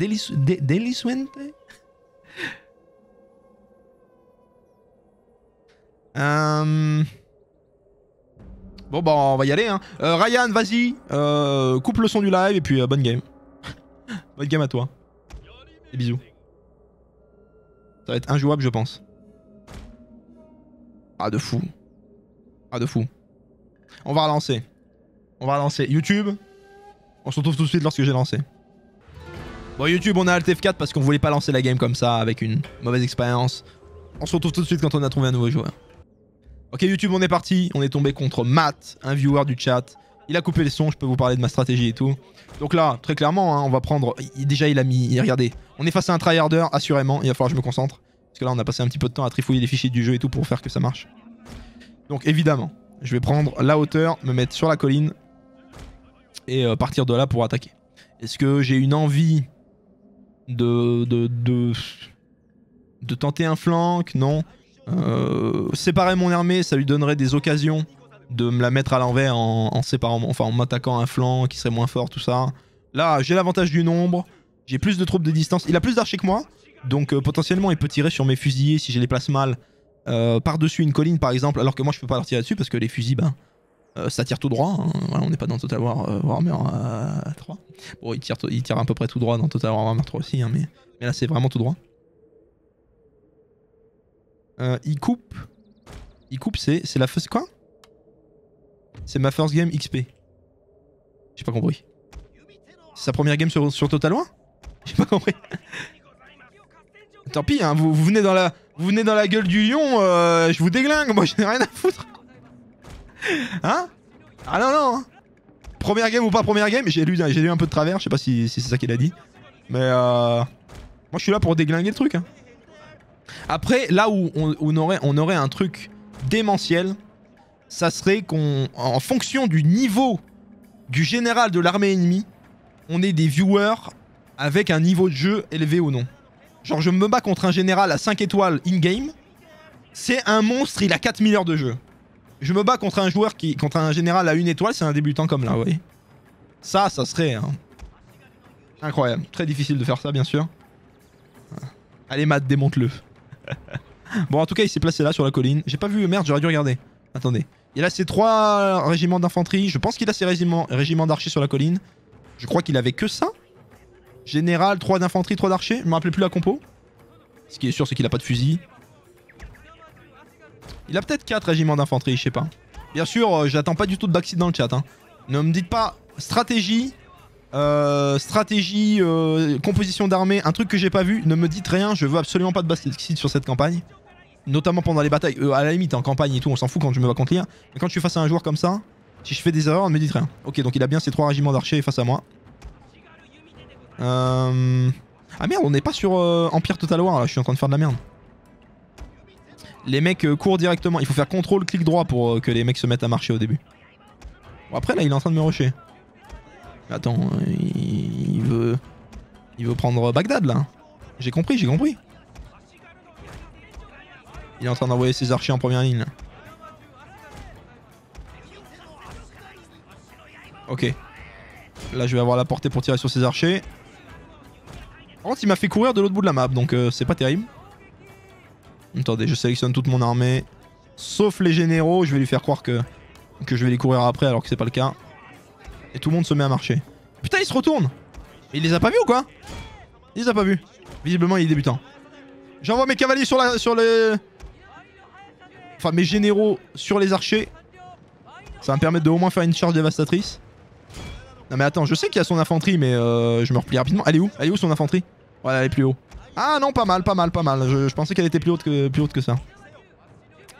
[SPEAKER 1] Déli... de, hum. Bon bah on va y aller hein. Euh, Ryan, vas-y, euh, coupe le son du live et puis euh, bonne game. bonne game à toi. Et bisous. Ça va être injouable je pense. Ah de fou. Ah de fou. On va relancer. On va relancer YouTube. On se retrouve tout de suite lorsque j'ai lancé. Bon, YouTube, on a Alt F4 parce qu'on voulait pas lancer la game comme ça avec une mauvaise expérience. On se retrouve tout de suite quand on a trouvé un nouveau joueur. Ok, YouTube, on est parti. On est tombé contre Matt, un viewer du chat. Il a coupé les son, je peux vous parler de ma stratégie et tout. Donc là, très clairement, hein, on va prendre... déjà, il a mis... Regardez, on est face à un tryharder, assurément. Il va falloir que je me concentre. Parce que là, on a passé un petit peu de temps à trifouiller les fichiers du jeu et tout pour faire que ça marche. Donc évidemment, je vais prendre la hauteur, me mettre sur la colline et euh, partir de là pour attaquer. Est-ce que j'ai une envie de, de, de, de tenter un flanc, non. Euh, séparer mon armée, ça lui donnerait des occasions de me la mettre à l'envers en, en, séparant, enfin en m'attaquant un flanc qui serait moins fort, tout ça. Là, j'ai l'avantage du nombre, j'ai plus de troupes de distance. Il a plus d'archers que moi, donc euh, potentiellement il peut tirer sur mes fusillés si je les place mal euh, par-dessus une colline par exemple, alors que moi je peux pas leur tirer dessus parce que les fusils, ben, euh, ça tire tout droit. Hein. on n'est pas dans Total War euh, Warhammer 3. Euh, bon, il tire, il tire à peu près tout droit dans Total War Warhammer 3 aussi, hein, mais, là c'est vraiment tout droit. il coupe. Il coupe, c'est, c'est la first. Quoi C'est ma first game XP. J'ai pas compris. C'est sa première game sur, Total War J'ai pas compris. Tant pis, hein, vous, venez dans la, vous venez dans la gueule du lion, je vous déglingue, moi je n'ai rien à foutre. Hein Ah non, non hein. Première game ou pas première game, j'ai lu, lu un peu de travers, je sais pas si, c'est ça qu'il a dit. Mais euh... Moi je suis là pour déglinguer le truc. Hein. Après, là où on, aurait, on aurait un truc démentiel, ça serait qu'on, en fonction du niveau du général de l'armée ennemie, on ait des viewers avec un niveau de jeu élevé ou non. Genre je me bats contre un général à 5 étoiles in-game, c'est un monstre, il a 4000 heures de jeu je me bats contre un joueur qui, contre un général à une étoile, c'est un débutant comme là, vous ah voyez. Ça, ça serait hein. incroyable. Très difficile de faire ça, bien sûr. Ah. Allez, Matt, démonte-le. bon, en tout cas, il s'est placé là sur la colline. J'ai pas vu, merde, j'aurais dû regarder. Attendez. Il a ses trois régiments d'infanterie. Je pense qu'il a ses régiments, régiments d'archers sur la colline. Je crois qu'il avait que ça. Général, 3 d'infanterie, 3 d'archers. Je me rappelais plus la compo. Ce qui est sûr, c'est qu'il a pas de fusil. Il a peut-être 4 régiments d'infanterie, je sais pas. Bien sûr, euh, j'attends pas du tout de backseat dans le chat. Hein. Ne me dites pas stratégie, euh, stratégie, euh, composition d'armée, un truc que j'ai pas vu. Ne me dites rien, je veux absolument pas de backseat sur cette campagne. Notamment pendant les batailles. à la limite, en campagne et tout, on s'en fout quand je me bats contre Mais quand je suis face à un joueur comme ça, si je fais des erreurs, ne me dites rien. Ok, donc il a bien ses 3 régiments d'archers face à moi. Ah merde, on n'est pas sur Empire Total War là, je suis en train de faire de la merde les mecs euh, courent directement. Il faut faire contrôle, clic droit pour euh, que les mecs se mettent à marcher au début. Bon, après, là, il est en train de me rusher. Attends, il veut... Il veut prendre Bagdad, là. J'ai compris, j'ai compris. Il est en train d'envoyer ses archers en première ligne. Ok. Là, je vais avoir la portée pour tirer sur ses archers. Par oh, contre, il m'a fait courir de l'autre bout de la map, donc euh, c'est pas terrible. Attendez, je sélectionne toute mon armée. Sauf les généraux, je vais lui faire croire que, que je vais les courir après alors que c'est pas le cas. Et tout le monde se met à marcher. Putain, il se retourne il les a pas vus ou quoi Il les a pas vus. Visiblement, il est débutant. J'envoie mes cavaliers sur, la, sur Enfin, mes généraux sur les archers. Ça va me permettre de au moins faire une charge dévastatrice. Non mais attends, je sais qu'il y a son infanterie, mais euh, je me replie rapidement. Elle est où Elle est où son infanterie Voilà, elle est plus haut. Ah non, pas mal, pas mal, pas mal. Je, pensais qu'elle était plus haute, que, plus haute que ça.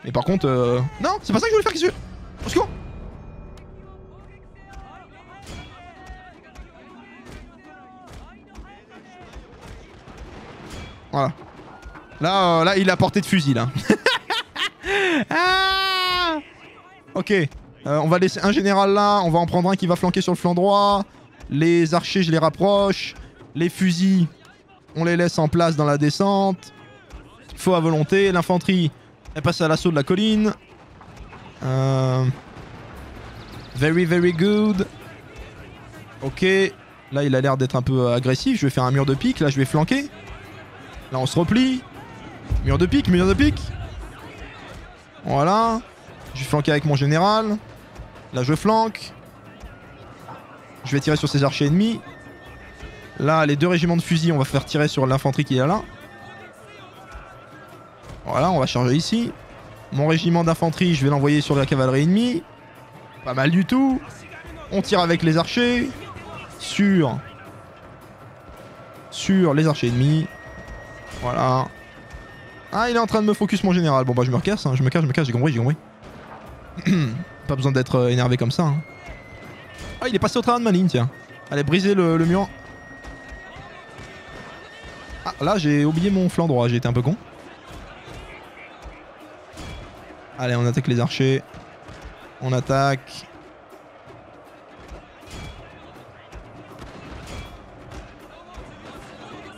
[SPEAKER 1] Mais par contre... Euh, non, c'est pas ça que je voulais faire, qu'est-ce que... Au Voilà. Là, euh, là, il a porté de fusil, là. Ah ok. Euh, on va laisser un général là. On va en prendre un qui va flanquer sur le flanc droit. Les archers, je les rapproche. Les fusils, on les laisse en place dans la descente. Faut à volonté. L'infanterie, elle passe à l'assaut de la colline. Euh, very, very good. Ok. Là, il a l'air d'être un peu agressif. Je vais faire un mur de pique. Là, je vais flanquer. Là, on se replie. Mur de pique, mur de pique. Voilà. Je vais flanquer avec mon général. Là, je flanque. Je vais tirer sur ses archers ennemis. Là, les deux régiments de fusils, on va faire tirer sur l'infanterie qui est là. Voilà, on va charger ici. Mon régiment d'infanterie, je vais l'envoyer sur la cavalerie ennemie. Pas mal du tout. On tire avec les archers. Sur... Sur les archers ennemis. Voilà. Ah, il est en train de me focus mon général. Bon bah je me recasse, hein. je me casse, je me casse, j'ai compris, j'ai compris. Pas besoin d'être euh, énervé comme ça. Hein. Ah, il est passé au travers de ma ligne, tiens. Allez, briser le, le mur. Là, j'ai oublié mon flanc droit, j'ai été un peu con. Allez, on attaque les archers. On attaque.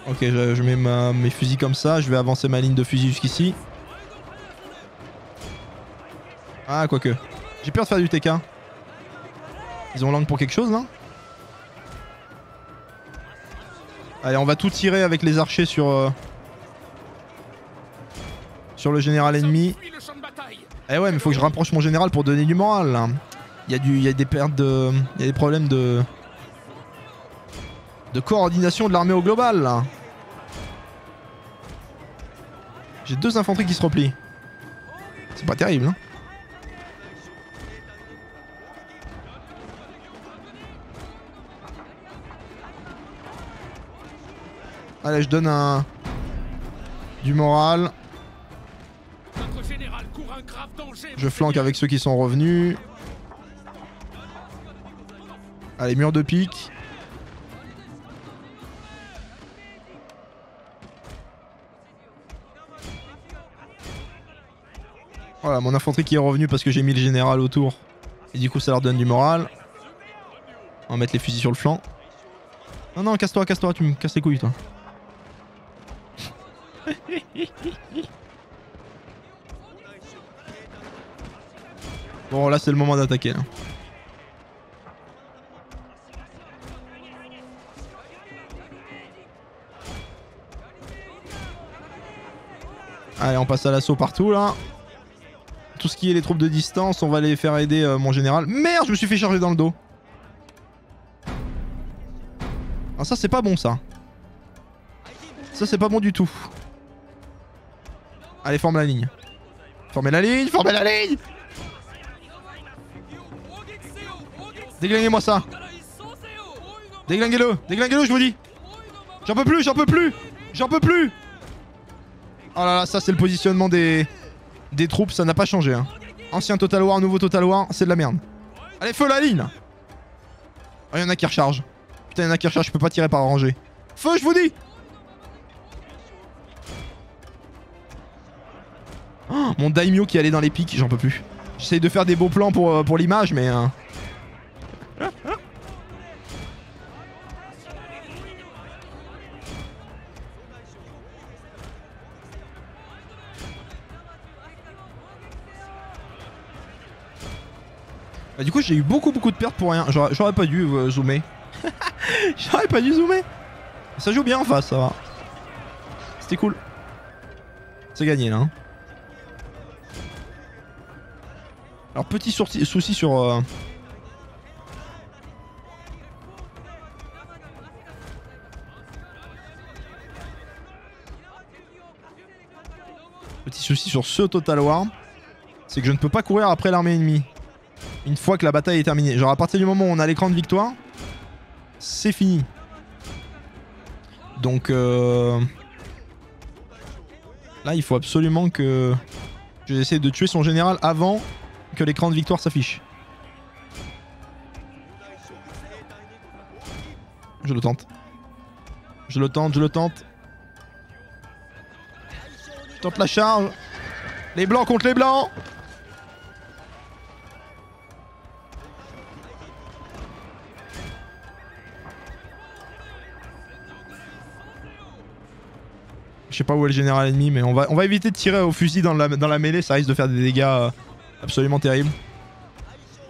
[SPEAKER 1] Ok, je, mets mes fusils comme ça. Je vais avancer ma ligne de fusil jusqu'ici. Ah, quoique. J'ai peur de faire du TK. Ils ont l'angle pour quelque chose, là Allez, on va tout tirer avec les archers sur... Euh, sur le général ennemi. Eh ouais, mais faut que je rapproche mon général pour donner du moral. Il y, a y a des pertes de... Il des problèmes de... De coordination de l'armée au global. J'ai deux infanteries qui se replient. C'est pas terrible. Hein Allez, je donne un... Du moral. Je flanque avec ceux qui sont revenus. Allez, mur de pique. Voilà, mon infanterie qui est revenue parce que j'ai mis le général autour. Et du coup, ça leur donne du moral. On va mettre les fusils sur le flanc. Non, non, casse-toi, casse-toi, tu me casses les couilles, toi. bon, là, c'est le moment d'attaquer. Hein. Allez, on passe à l'assaut partout, là. Tout ce qui est les troupes de distance, on va les faire aider euh, mon général. Merde, je me suis fait charger dans le dos. Ah, ça, c'est pas bon, ça. Ça, c'est pas bon du tout. Allez, forme la ligne. Formez la ligne, formez la ligne Déglinguez-moi ça Déglinguez-le Déglinguez-le, je vous dis J'en peux plus, j'en peux plus J'en peux plus Oh là là, ça c'est le positionnement des, des troupes, ça n'a pas changé. Hein. Ancien Total War, nouveau Total War, c'est de la merde. Allez, feu la ligne Oh, ah, y'en a qui rechargent. Putain, y'en a qui rechargent, je peux pas tirer par rangée. Feu, je vous dis Oh, mon daimyo qui allait dans les pics, j'en peux plus. J'essaye de faire des beaux plans pour, euh, pour l'image, mais... Hein. Bah, du coup, j'ai eu beaucoup beaucoup de pertes pour rien. J'aurais pas dû euh, zoomer. J'aurais pas dû zoomer. Ça joue bien en face, ça va. C'était cool. C'est gagné là. Hein. Alors petit souci sur... Euh, petit souci sur ce Total War, c'est que je ne peux pas courir après l'armée ennemie. Une fois que la bataille est terminée. Genre à partir du moment où on a l'écran de victoire, c'est fini. Donc euh... là il faut absolument que... Je vais essayer de tuer son général avant que l'écran de victoire s'affiche. Je le tente. Je le tente, je le tente. Je tente la charge. Les blancs contre les blancs. Je sais pas où est le général ennemi, mais on va, on va éviter de tirer au fusil dans la, dans la mêlée, ça risque de faire des dégâts. Euh, absolument terrible.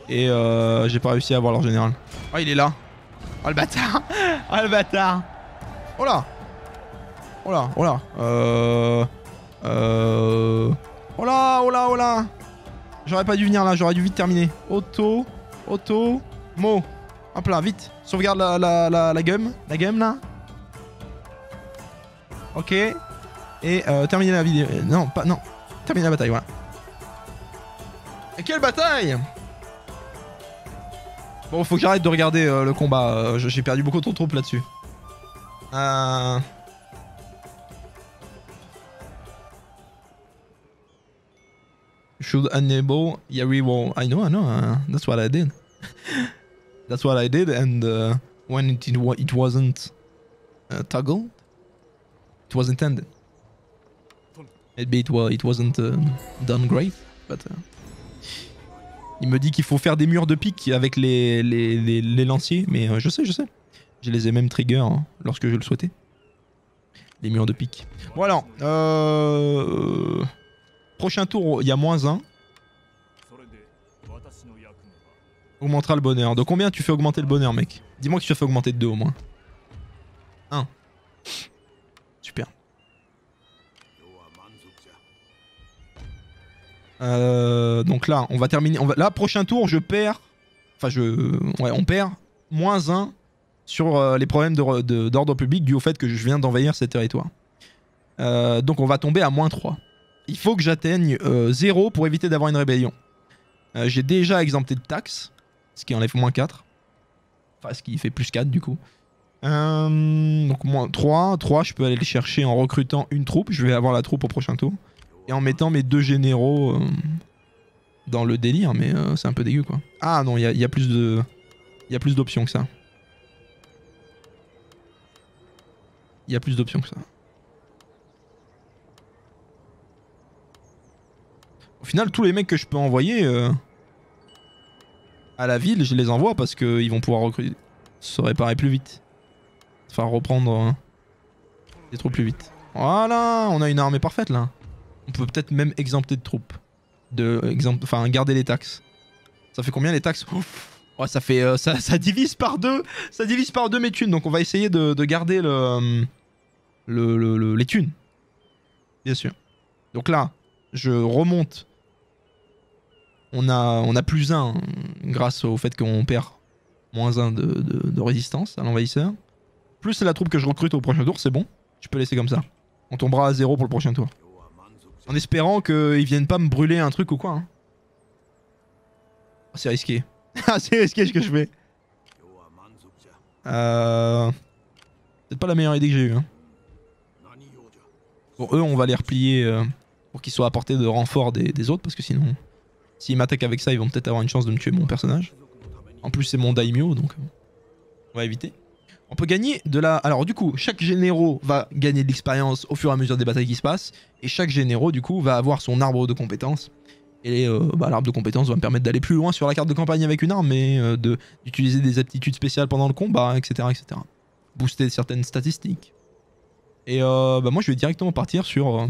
[SPEAKER 1] Et euh, j'ai pas réussi à avoir leur général. Oh, il est là. Oh, le bâtard. Oh, le bâtard. Oh là. Oh là, oh là. Euh, euh. Oh là, oh là, oh là. J'aurais pas dû venir là, j'aurais dû vite terminer. Auto. Auto. Mo. Hop là, vite. Sauvegarde la, la, la, la gum. La gum là. Ok. Et euh, terminer la vidéo. Euh, non, pas. Non. Terminer la bataille, voilà. Et quelle bataille Bon, faut que j'arrête de regarder euh, le combat. Euh, j'ai perdu beaucoup de troupes là-dessus. Euh... Should enable we Wall. I know, I know. Uh, that's what I did. that's what I did. And uh, when it, it wasn't uh, toggled, it was intended. Maybe it, well, it wasn't uh, done great, but... Uh, il me dit qu'il faut faire des murs de pique avec les, les, les, lanciers, mais euh, je sais, je sais. Je les ai même trigger hein, lorsque je le souhaitais. Les murs de pique. Bon alors, euh... prochain tour, il y a moins 1. Augmentera le bonheur. De combien tu fais augmenter le bonheur, mec Dis-moi que tu as fait augmenter de 2 au moins. 1. Super. Euh, donc là, on va terminer. là, prochain tour, je perds. Enfin, je. Ouais, on perd moins 1 sur euh, les problèmes d'ordre public Du au fait que je viens d'envahir ces territoires. Euh, donc on va tomber à moins 3. Il faut que j'atteigne 0 pour éviter d'avoir une rébellion. J'ai déjà exempté de taxes, ce qui enlève moins 4. Enfin, ce qui fait plus 4 du coup. donc moins 3, 3, je peux aller le chercher en recrutant une troupe. Je vais avoir la troupe au prochain tour. Et en mettant mes deux généraux euh, dans le délire, mais euh, c'est un peu dégueu quoi. Ah non, il y, a, plus de. Il y plus d'options que ça. Il y a plus d'options que ça. Au final, tous les mecs que je peux envoyer euh, à la ville, je les envoie parce qu'ils vont pouvoir recruter, se réparer plus vite. Enfin, reprendre des troupes plus vite. Voilà, on a une armée parfaite là. On peut peut-être même exempter de troupes. De, enfin, garder les taxes. Ça fait combien les taxes Ouf ça, fait, euh, ça, divise par deux. Ça divise par deux mes thunes. Donc on va essayer de, garder euh, le, le, les thunes. Bien sûr. Donc là, je remonte. On a, on a plus 1 grâce au fait qu'on perd moins 1 de, résistance à l'envahisseur. Plus c'est la troupe que je recrute au prochain tour, c'est bon. je peux laisser comme ça. On tombera à zéro pour le prochain tour. En espérant qu'ils viennent pas me brûler un truc ou quoi. Hein. Oh, c'est risqué. Ah, c'est risqué ce que je fais. Euh... Peut-être pas la meilleure idée que j'ai eue. Hein. eux, on va les replier euh, pour qu'ils soient à portée de renfort des, des autres, parce que sinon, s'ils m'attaquent avec ça, ils vont peut-être avoir une chance de me tuer mon personnage. En plus, c'est mon Daimyo, donc on va éviter. On peut gagner de la... Alors du coup, chaque généraux va gagner de l'expérience au fur et à mesure des batailles qui se passent. Et chaque généraux, du coup, va avoir son arbre de compétences. Et euh, bah, l'arbre de compétences va me permettre d'aller plus loin sur la carte de campagne avec une arme et euh, d'utiliser des aptitudes spéciales pendant le combat, etc. etc. Booster certaines statistiques. Et euh, bah, moi, je vais directement partir sur...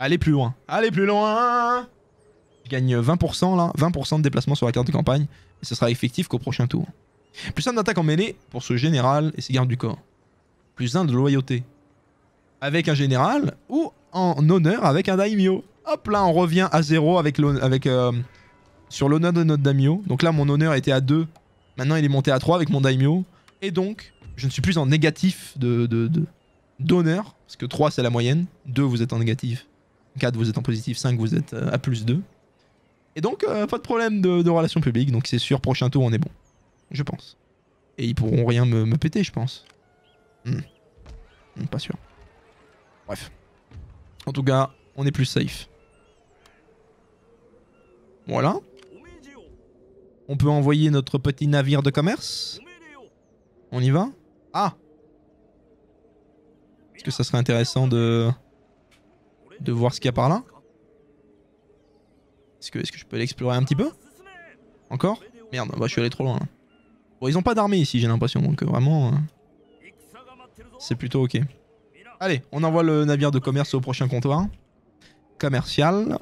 [SPEAKER 1] aller plus loin. Aller plus loin Je gagne 20% là, 20% de déplacement sur la carte de campagne. Et ce sera effectif qu'au prochain tour. Plus un d'attaque en mêlée pour ce général et ses gardes du corps. Plus un de loyauté. Avec un général ou en honneur avec un daimyo. Hop là, on revient à 0 avec, avec euh, sur l'honneur de notre daimyo. Donc là, mon honneur était à 2. Maintenant, il est monté à 3 avec mon daimyo. Et donc, je ne suis plus en négatif de, d'honneur. parce que 3, c'est la moyenne. 2, vous êtes en négatif. 4, vous êtes en positif. 5, vous êtes euh, à plus 2. Et donc, euh, pas de problème de, de relations publiques. Donc, c'est sûr, prochain tour, on est bon je pense. Et ils pourront rien me, péter, je pense. Hmm. Hmm, pas sûr. Bref. En tout cas, on est plus safe. Voilà. On peut envoyer notre petit navire de commerce On y va Ah Est-ce que ça serait intéressant de... De voir ce qu'il y a par là Est-ce que, est -ce que je peux l'explorer un petit peu Encore Merde, bah je suis allé trop loin. Là. Bon, ils ont pas d'armée ici, j'ai l'impression, donc vraiment... Euh, c'est plutôt ok. Allez, on envoie le navire de commerce au prochain comptoir. Commercial.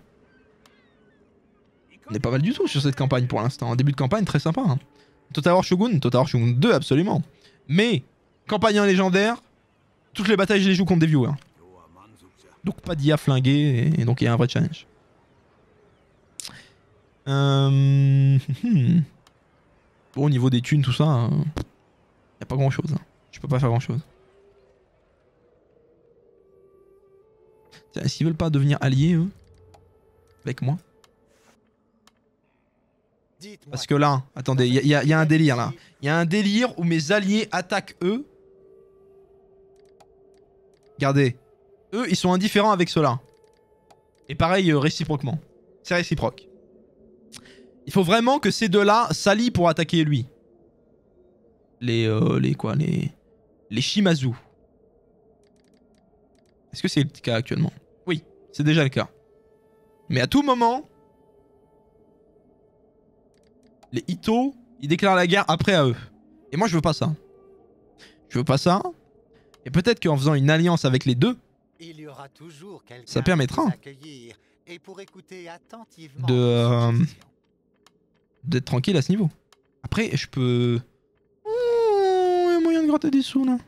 [SPEAKER 1] On est pas mal du tout sur cette campagne pour l'instant. Hein. début de campagne très sympa. Hein. Total War Shogun, Total War Shogun 2 absolument. Mais, campagne en légendaire, toutes les batailles je les joue contre des viewers. Donc pas d'IA flingué et, donc il y a un vrai challenge. Euh... Hmm, hmm au niveau des thunes, tout ça, il hein. y a pas grand chose. Je hein. peux pas faire grand chose. S'ils veulent pas devenir alliés, eux, avec moi. Parce que là, attendez, il y, a un délire là. Il y a un délire où mes alliés attaquent eux. Regardez. Eux, ils sont indifférents avec cela. Et pareil, euh, réciproquement. C'est réciproque. Il faut vraiment que ces deux-là s'allient pour attaquer lui. Les, euh, les quoi Les, les Shimazu. Est-ce que c'est le cas actuellement Oui, c'est déjà le cas. Mais à tout moment, les Ito, ils déclarent la guerre après à eux. Et moi, je veux pas ça. Je veux pas ça. Et peut-être qu'en faisant une alliance avec les deux, ça permettra de d'être tranquille à ce niveau. Après, je peux... Oh, y a moyen de gratter des sous, là.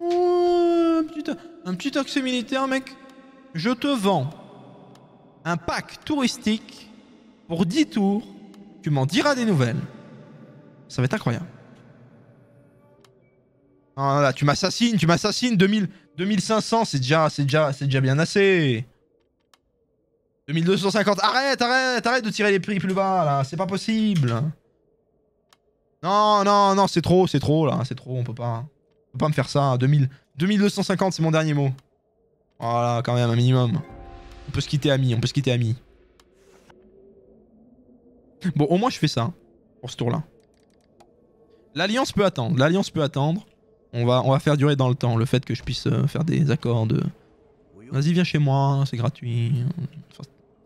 [SPEAKER 1] Oh, un, petit, un petit accès militaire, mec. Je te vends un pack touristique pour 10 tours. Tu m'en diras des nouvelles. Ça va être incroyable. Ah là, tu m'assassines, tu m'assassines, 2500, c'est déjà, c'est déjà, c'est déjà bien assez. 2250. Arrête, arrête, arrête de tirer les prix plus bas, là. C'est pas possible. Non, non, non, c'est trop, c'est trop, là. C'est trop, on peut pas. On peut pas me faire ça. 2000, 2250, c'est mon dernier mot. Voilà, quand même, un minimum. On peut se quitter ami, on peut se quitter ami. Bon, au moins, je fais ça. Pour ce tour-là. L'alliance peut attendre. L'alliance peut attendre. On va, on va faire durer dans le temps le fait que je puisse euh, faire des accords de... Vas-y, viens chez moi, c'est gratuit.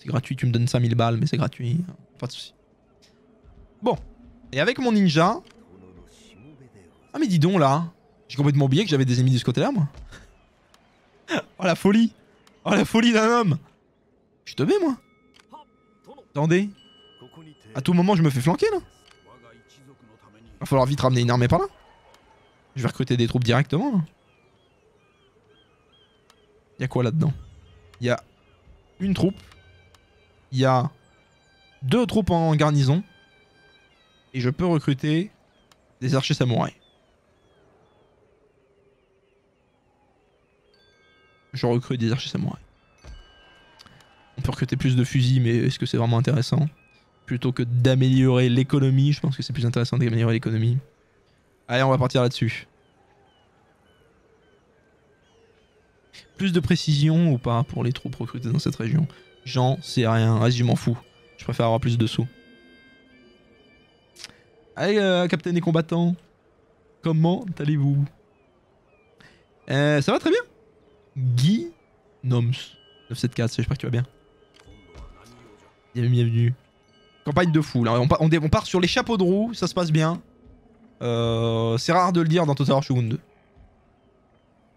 [SPEAKER 1] C'est gratuit, tu me donnes 5000 balles, mais c'est gratuit. Pas de soucis. Bon. Et avec mon ninja... Ah mais dis donc là J'ai complètement oublié que j'avais des ennemis de ce côté-là, moi. oh la folie Oh la folie d'un homme Je te mets, moi Attendez. À tout moment, je me fais flanquer, là. Va falloir vite ramener une armée par là. Je vais recruter des troupes directement, là. Y'a quoi là-dedans Y'a une troupe il y a deux troupes en garnison et je peux recruter des archers samouraïs. Je recrute des archers samouraïs. On peut recruter plus de fusils, mais est-ce que c'est vraiment intéressant Plutôt que d'améliorer l'économie, je pense que c'est plus intéressant d'améliorer l'économie. Allez, on va partir là-dessus. Plus de précision ou pas pour les troupes recrutées dans cette région J'en sais rien. Vas-y, je m'en fous. Je préfère avoir plus de sous. Allez, euh, capitaine et combattants. Comment allez-vous euh, Ça va très bien. Guy Noms 974, j'espère que tu vas bien. Bienvenue, Campagne de fou. Là, hein. on, part, sur les chapeaux de roue, ça se passe bien. Euh, c'est rare de le dire dans Total War 2.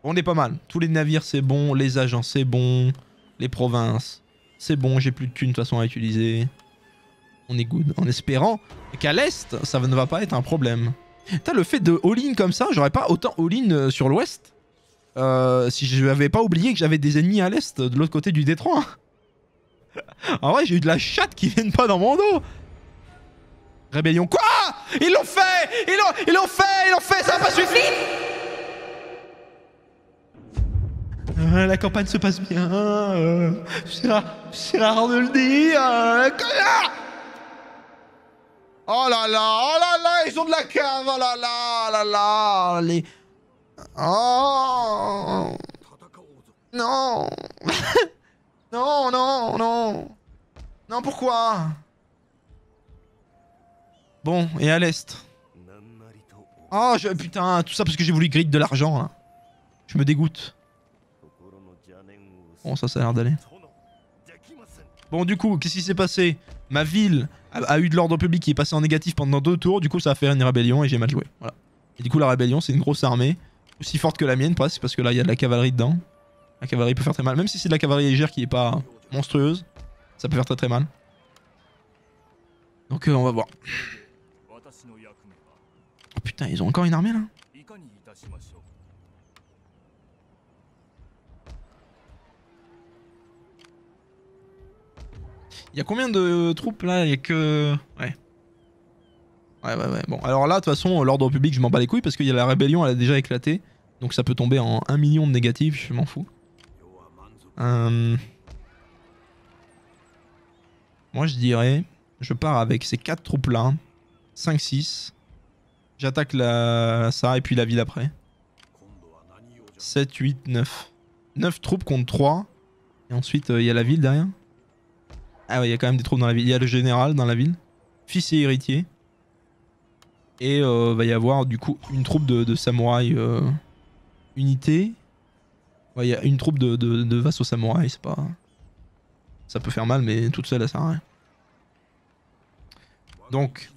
[SPEAKER 1] On est pas mal. Tous les navires, c'est bon. Les agents, c'est bon. Les provinces c'est bon, j'ai plus de thunes de toute façon à utiliser. On est good. En espérant qu'à l'est, ça ne va pas être un problème. as le fait de all-in comme ça, j'aurais pas autant all-in euh, sur l'ouest. Euh, si je n'avais pas oublié que j'avais des ennemis à l'est, de l'autre côté du détroit. en vrai, j'ai eu de la chatte qui vienne pas dans mon dos. Rébellion. Quoi Ils l'ont fait Ils l'ont fait Ils l'ont fait Ça va pas suffire Hein, la campagne se passe bien, hein, euh, c'est rare de le dire. Hein, oh là là, oh là là, ils ont de la cave, oh là là, oh, oh. Non Non, non, non Non, pourquoi Bon, et à l'est Oh, putain, tout ça parce que j'ai voulu grid de l'argent, Je me dégoûte. Bon, oh, ça, ça a l'air d'aller. Bon, du coup, qu'est-ce qui s'est passé Ma ville a, eu de l'ordre public qui est passé en négatif pendant deux tours. Du coup, ça a fait une rébellion et j'ai mal joué. Voilà. Et du coup, la rébellion, c'est une grosse armée. Aussi forte que la mienne, presque, parce que là, il y a de la cavalerie dedans. La cavalerie peut faire très mal. Même si c'est de la cavalerie légère qui est pas monstrueuse, ça peut faire très très mal. Donc, euh, on va voir.
[SPEAKER 2] Oh
[SPEAKER 1] putain, ils ont encore une armée là Il y a combien de troupes là Il y a que... Ouais. Ouais, ouais, ouais. Bon, alors là, de toute façon, l'ordre public, je m'en bats les couilles parce que la rébellion, elle a déjà éclaté. Donc ça peut tomber en 1 million de négatifs, je m'en fous. Euh, moi, je dirais, je pars avec ces 4 troupes-là. 5, 6. J'attaque la... ça et puis la ville après. 7, 8, 9. 9 troupes contre 3. Et ensuite, il euh, y a la ville derrière. Ah ouais, il y a quand même des troupes dans la ville. Il y a le général dans la ville, fils et héritier. Et euh, va y avoir du coup une troupe de, de samouraïs euh, unité. Il y a une troupe de, de, de samouraïs, c'est pas. Ça peut faire mal, mais toute seule, ça sert à rien. Donc.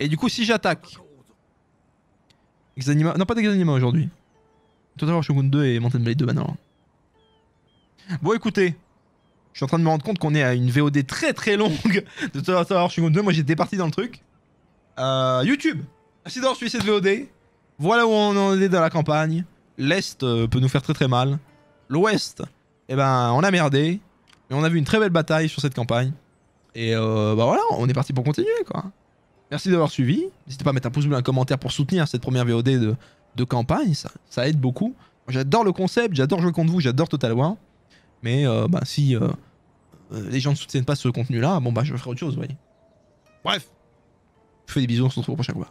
[SPEAKER 1] Et du coup, si j'attaque. Exanima. Non, pas d'Exanima aujourd'hui. Tout à l'heure, Shogun 2 et Mountain Blade 2 maintenant. Bon, écoutez je suis en train de me rendre compte qu'on est à une VOD très très longue de Total War 2. Moi j'étais parti dans le truc. Euh, YouTube Merci d'avoir suivi cette VOD. Voilà où on en est dans la campagne. L'Est euh, peut nous faire très très mal. L'Ouest, eh ben on a merdé. Mais on a vu une très belle bataille sur cette campagne. Et euh, bah voilà, on est parti pour continuer quoi. Merci d'avoir suivi. N'hésitez pas à mettre un pouce bleu, un commentaire pour soutenir cette première VOD de, de campagne. ça aide beaucoup. J'adore le concept, j'adore jouer contre vous, j'adore Total War. Mais euh, bah, si euh, euh, les gens ne soutiennent pas ce contenu-là, bon bah je ferai autre chose, Bref, je fais des bisous, on se retrouve au prochain fois.